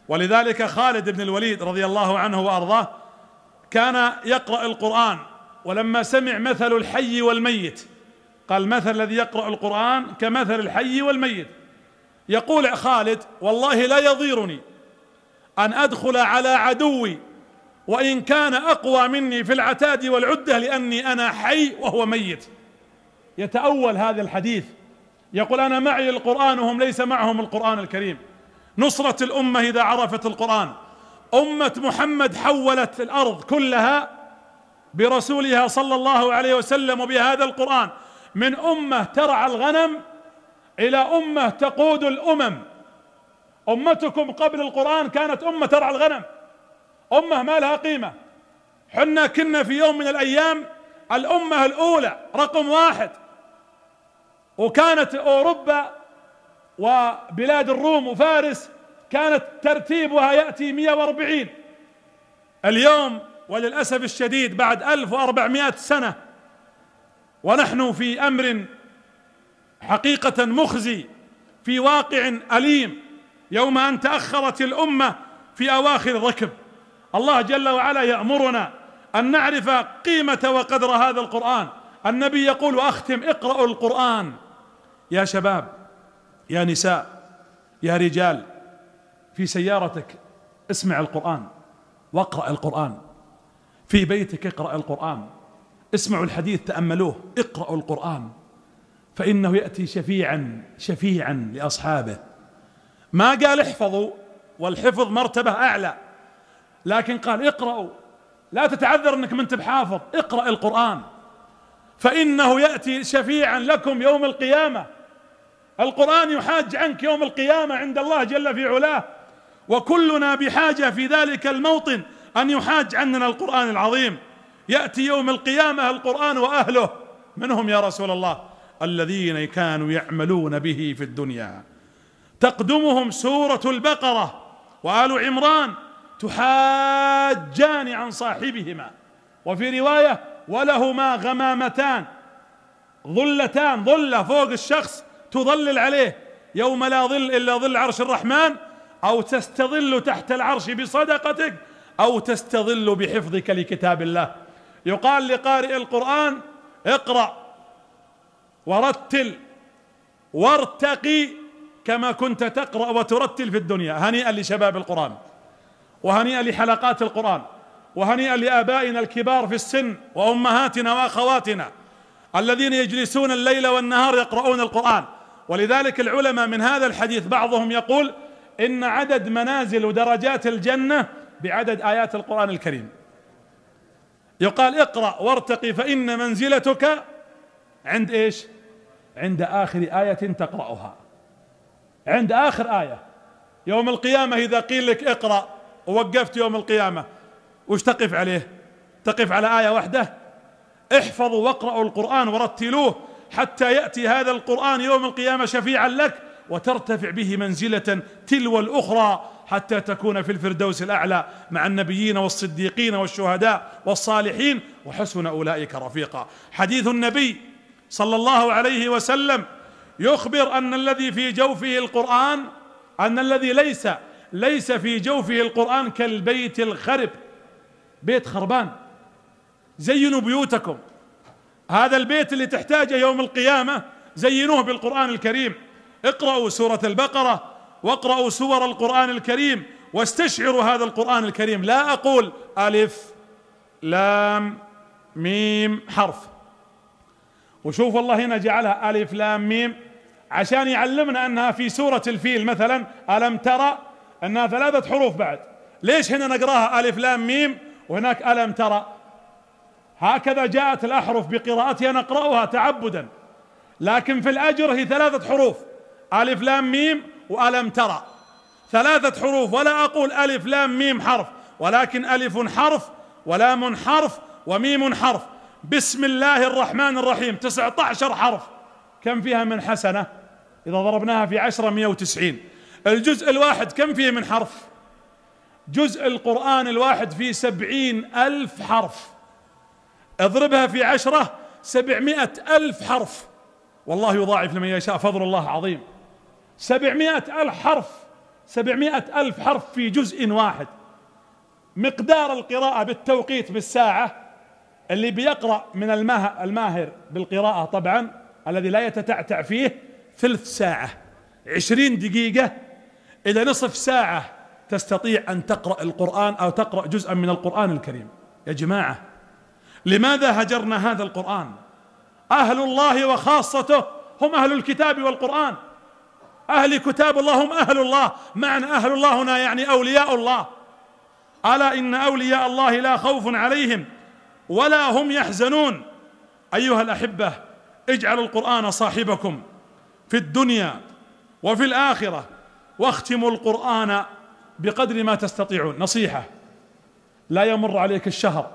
ولذلك خالد بن الوليد رضي الله عنه وارضاه كان يقرا القران ولما سمع مثل الحي والميت قال مثل الذي يقرا القران كمثل الحي والميت يقول خالد والله لا يضيرني ان ادخل على عدوي وان كان اقوى مني في العتاد والعده لاني انا حي وهو ميت يتاول هذا الحديث يقول انا معي القران وهم ليس معهم القران الكريم نصره الامه اذا عرفت القران امه محمد حولت الارض كلها برسولها صلى الله عليه وسلم وبهذا القران من امه ترعى الغنم الى امه تقود الامم أمتكم قبل القرآن كانت أمة ترعى الغنم أمة ما لها قيمة حنا كنا في يوم من الأيام الأمة الأولى رقم واحد وكانت أوروبا وبلاد الروم وفارس كانت ترتيبها يأتي 140 اليوم وللأسف الشديد بعد 1400 سنة ونحن في أمر حقيقة مخزي في واقع أليم يوم أن تأخرت الأمة في أواخر الركب الله جل وعلا يأمرنا أن نعرف قيمة وقدر هذا القرآن النبي يقول أختم اقرأوا القرآن يا شباب يا نساء يا رجال في سيارتك اسمع القرآن واقرأ القرآن في بيتك اقرأ القرآن اسمعوا الحديث تأملوه اقرأوا القرآن فإنه يأتي شفيعا شفيعا لأصحابه ما قال احفظوا والحفظ مرتبة أعلى لكن قال اقرأوا لا تتعذر أنك منت بحافظ اقرأ القرآن فإنه يأتي شفيعا لكم يوم القيامة القرآن يحاج عنك يوم القيامة عند الله جل في علاه وكلنا بحاجة في ذلك الموطن أن يحاج عننا القرآن العظيم يأتي يوم القيامة القرآن وأهله منهم يا رسول الله الذين كانوا يعملون به في الدنيا تقدمهم سورة البقرة وآل عمران تحاجان عن صاحبهما وفي رواية ولهما غمامتان ظلتان ظلة فوق الشخص تظلل عليه يوم لا ظل إلا ظل عرش الرحمن أو تستظل تحت العرش بصدقتك أو تستظل بحفظك لكتاب الله يقال لقارئ القرآن اقرأ ورتل وارتقي كما كنت تقرأ وترتل في الدنيا هنيئا لشباب القرآن وهنيئا لحلقات القرآن وهنيئا لآبائنا الكبار في السن وأمهاتنا وأخواتنا الذين يجلسون الليل والنهار يقرؤون القرآن ولذلك العلماء من هذا الحديث بعضهم يقول إن عدد منازل ودرجات الجنة بعدد آيات القرآن الكريم يقال اقرأ وارتقي فإن منزلتك عند ايش عند آخر آية تقرأها عند آخر آية يوم القيامة إذا قيل لك اقرأ ووقفت يوم القيامة وش تقف عليه تقف على آية واحدة احفظوا واقرأوا القرآن ورتلوه حتى يأتي هذا القرآن يوم القيامة شفيعا لك وترتفع به منزلة تلو الأخرى حتى تكون في الفردوس الأعلى مع النبيين والصديقين والشهداء والصالحين وحسن أولئك رفيقا حديث النبي صلى الله عليه وسلم يخبر ان الذي في جوفه القران ان الذي ليس ليس في جوفه القران كالبيت الخرب بيت خربان زينوا بيوتكم هذا البيت اللي تحتاجه يوم القيامه زينوه بالقران الكريم اقرأوا سورة البقرة واقرأوا سور القرآن الكريم واستشعروا هذا القرآن الكريم لا أقول ألف لام ميم حرف وشوف الله هنا جعلها ألف لام ميم عشان يعلمنا أنها في سورة الفيل مثلا ألم ترى أنها ثلاثة حروف بعد ليش هنا نقراها ألف لام ميم وهناك ألم ترى هكذا جاءت الأحرف بقراءتها نقرأها تعبدا لكن في الأجر هي ثلاثة حروف ألف لام ميم وألم ترى ثلاثة حروف ولا أقول ألف لام ميم حرف ولكن ألف حرف ولام حرف وميم حرف بسم الله الرحمن الرحيم 19 حرف كم فيها من حسنة إذا ضربناها في عشرة 190 الجزء الواحد كم فيه من حرف جزء القرآن الواحد فيه سبعين ألف حرف اضربها في عشرة سبعمائة ألف حرف والله يضاعف لمن يشاء فضل الله عظيم سبعمائة ألف حرف سبعمائة ألف حرف في جزء واحد مقدار القراءة بالتوقيت بالساعة اللي بيقرأ من الماهر بالقراءة طبعا الذي لا يتتعتع فيه ثلث ساعة عشرين دقيقة الى نصف ساعة تستطيع أن تقرأ القرآن أو تقرأ جزءا من القرآن الكريم يا جماعة لماذا هجرنا هذا القرآن أهل الله وخاصته هم أهل الكتاب والقرآن أهل كتاب الله هم أهل الله معنى أهل الله هنا يعني أولياء الله ألا إن أولياء الله لا خوف عليهم ولا هم يحزنون ايها الاحبه اجعلوا القران صاحبكم في الدنيا وفي الاخره واختموا القران بقدر ما تستطيعون نصيحه لا يمر عليك الشهر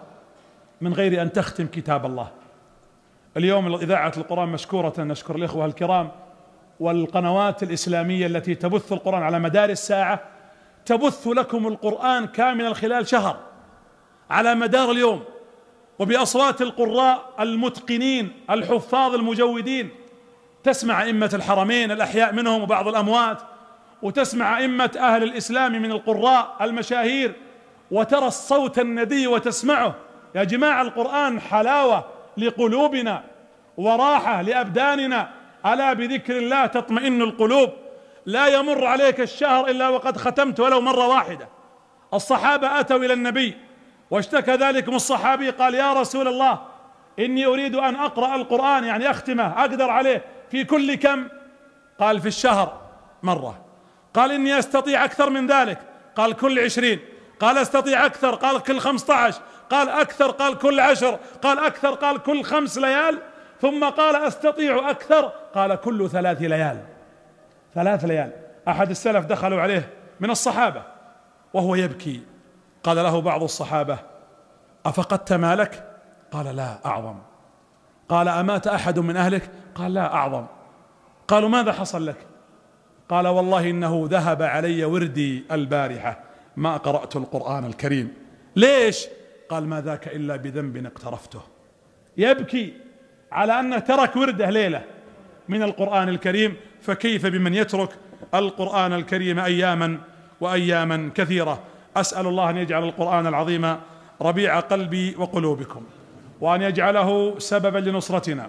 من غير ان تختم كتاب الله اليوم اذاعه القران مشكوره نشكر الاخوه الكرام والقنوات الاسلاميه التي تبث القران على مدار الساعه تبث لكم القران كاملا خلال شهر على مدار اليوم وبأصوات القراء المتقنين الحفاظ المجودين تسمع أئمة الحرمين الأحياء منهم وبعض الأموات وتسمع أئمة أهل الإسلام من القراء المشاهير وترى الصوت الندي وتسمعه يا جماعة القرآن حلاوة لقلوبنا وراحة لأبداننا ألا بذكر الله تطمئن القلوب لا يمر عليك الشهر إلا وقد ختمت ولو مرة واحدة الصحابة أتوا إلى النبي واشتكى ذلك من الصحابي قال يا رسول الله إني أريد أن أقرأ القرآن يعني أختمه أقدر عليه في كل كم قال في الشهر مرة قال إني أستطيع أكثر من ذلك قال كل عشرين قال أستطيع أكثر قال كل خمسة عشر قال أكثر قال كل عشر قال أكثر قال كل خمس ليال ثم قال أستطيع أكثر قال كل ثلاث ليال ثلاث ليال أحد السلف دخلوا عليه من الصحابة وهو يبكي قال له بعض الصحابة أفقدت مالك قال لا أعظم قال أمات أحد من أهلك قال لا أعظم قالوا ماذا حصل لك قال والله إنه ذهب علي وردي البارحة ما قرأت القرآن الكريم ليش قال ما ذاك إلا بذنب اقترفته يبكي على أنه ترك ورده ليلة من القرآن الكريم فكيف بمن يترك القرآن الكريم أياما وأياما كثيرة اسال الله ان يجعل القران العظيم ربيع قلبي وقلوبكم وان يجعله سببا لنصرتنا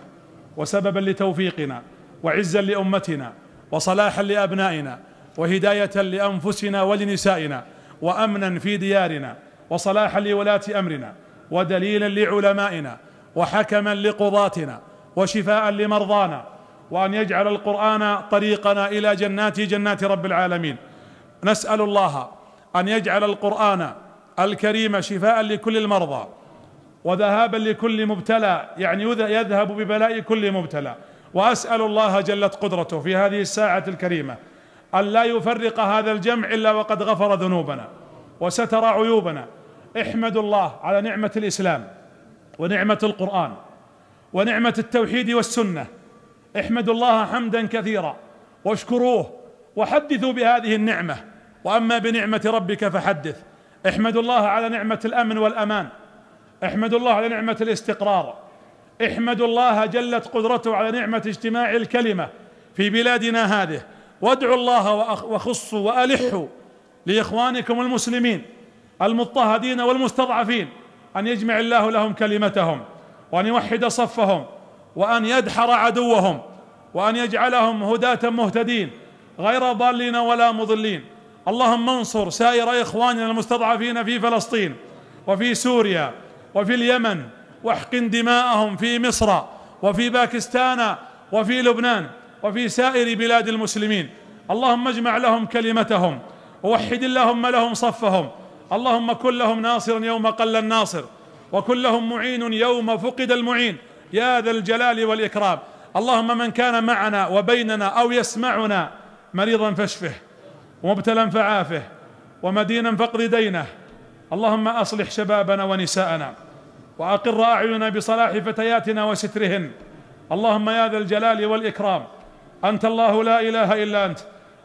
وسببا لتوفيقنا وعزا لامتنا وصلاحا لابنائنا وهدايه لانفسنا ولنسائنا وامنا في ديارنا وصلاحا لولاه امرنا ودليلا لعلمائنا وحكما لقضاتنا وشفاء لمرضانا وان يجعل القران طريقنا الى جنات جنات رب العالمين نسال الله ان يجعل القران الكريم شفاء لكل المرضى وذهابا لكل مبتلى يعني يذهب ببلاء كل مبتلى واسال الله جلت قدرته في هذه الساعه الكريمه ان لا يفرق هذا الجمع الا وقد غفر ذنوبنا وستر عيوبنا احمدوا الله على نعمه الاسلام ونعمه القران ونعمه التوحيد والسنه احمدوا الله حمدا كثيرا واشكروه وحدثوا بهذه النعمه واما بنعمه ربك فحدث احمدوا الله على نعمه الامن والامان احمدوا الله على نعمه الاستقرار احمدوا الله جلت قدرته على نعمه اجتماع الكلمه في بلادنا هذه وادعوا الله وخصوا والحوا لاخوانكم المسلمين المضطهدين والمستضعفين ان يجمع الله لهم كلمتهم وان يوحد صفهم وان يدحر عدوهم وان يجعلهم هداه مهتدين غير ضالين ولا مضلين اللهم انصر سائر اخواننا المستضعفين في فلسطين وفي سوريا وفي اليمن واحقن دماءهم في مصر وفي باكستان وفي لبنان وفي سائر بلاد المسلمين اللهم اجمع لهم كلمتهم ووحد اللهم لهم صفهم اللهم كن لهم ناصرا يوم قل الناصر وكن لهم معين يوم فقد المعين يا ذا الجلال والاكرام اللهم من كان معنا وبيننا او يسمعنا مريضا فاشفه ومبتلا فعافه ومدينا فاقض دينه اللهم اصلح شبابنا ونساءنا واقر اعيننا بصلاح فتياتنا وسترهن اللهم يا ذا الجلال والاكرام انت الله لا اله الا انت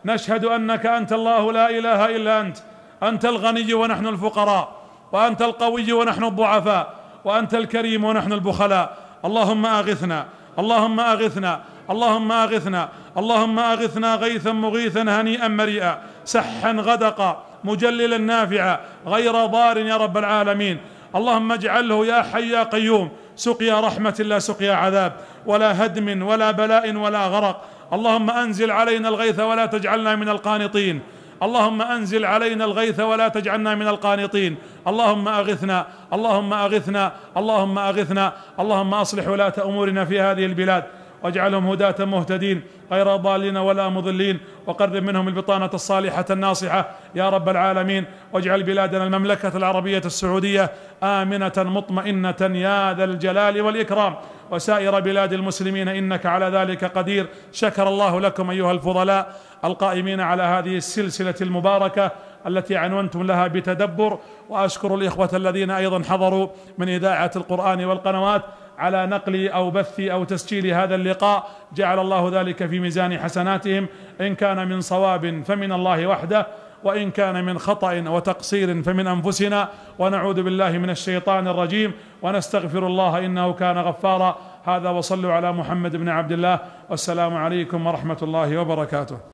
نشهد انك انت الله لا اله الا انت انت الغني ونحن الفقراء وانت القوي ونحن الضعفاء وانت الكريم ونحن البخلاء اللهم اغثنا اللهم اغثنا اللهم اغثنا اللهم اغثنا غيثا مغيثا هنيئا مريئا سحا غدقا مجللا نافعا غير ضار يا رب العالمين اللهم اجعله يا حي يا قيوم سقيا رحمه لا سقيا عذاب ولا هدم ولا بلاء ولا غرق اللهم انزل علينا الغيث ولا تجعلنا من القانطين اللهم انزل علينا الغيث ولا تجعلنا من القانطين اللهم اغثنا اللهم اغثنا اللهم اغثنا اللهم اصلح ولاه امورنا في هذه البلاد واجعلهم هداة مهتدين غير ضالين ولا مضلين وقرب منهم البطانة الصالحة الناصحة يا رب العالمين واجعل بلادنا المملكة العربية السعودية آمنة مطمئنة يا ذا الجلال والإكرام وسائر بلاد المسلمين إنك على ذلك قدير شكر الله لكم أيها الفضلاء القائمين على هذه السلسلة المباركة التي عنونتم لها بتدبر وأشكر الإخوة الذين أيضا حضروا من إذاعة القرآن والقنوات على نقل او بث او تسجيل هذا اللقاء جعل الله ذلك في ميزان حسناتهم ان كان من صواب فمن الله وحده وان كان من خطا وتقصير فمن انفسنا ونعوذ بالله من الشيطان الرجيم ونستغفر الله انه كان غفارا هذا وصلوا على محمد بن عبد الله والسلام عليكم ورحمه الله وبركاته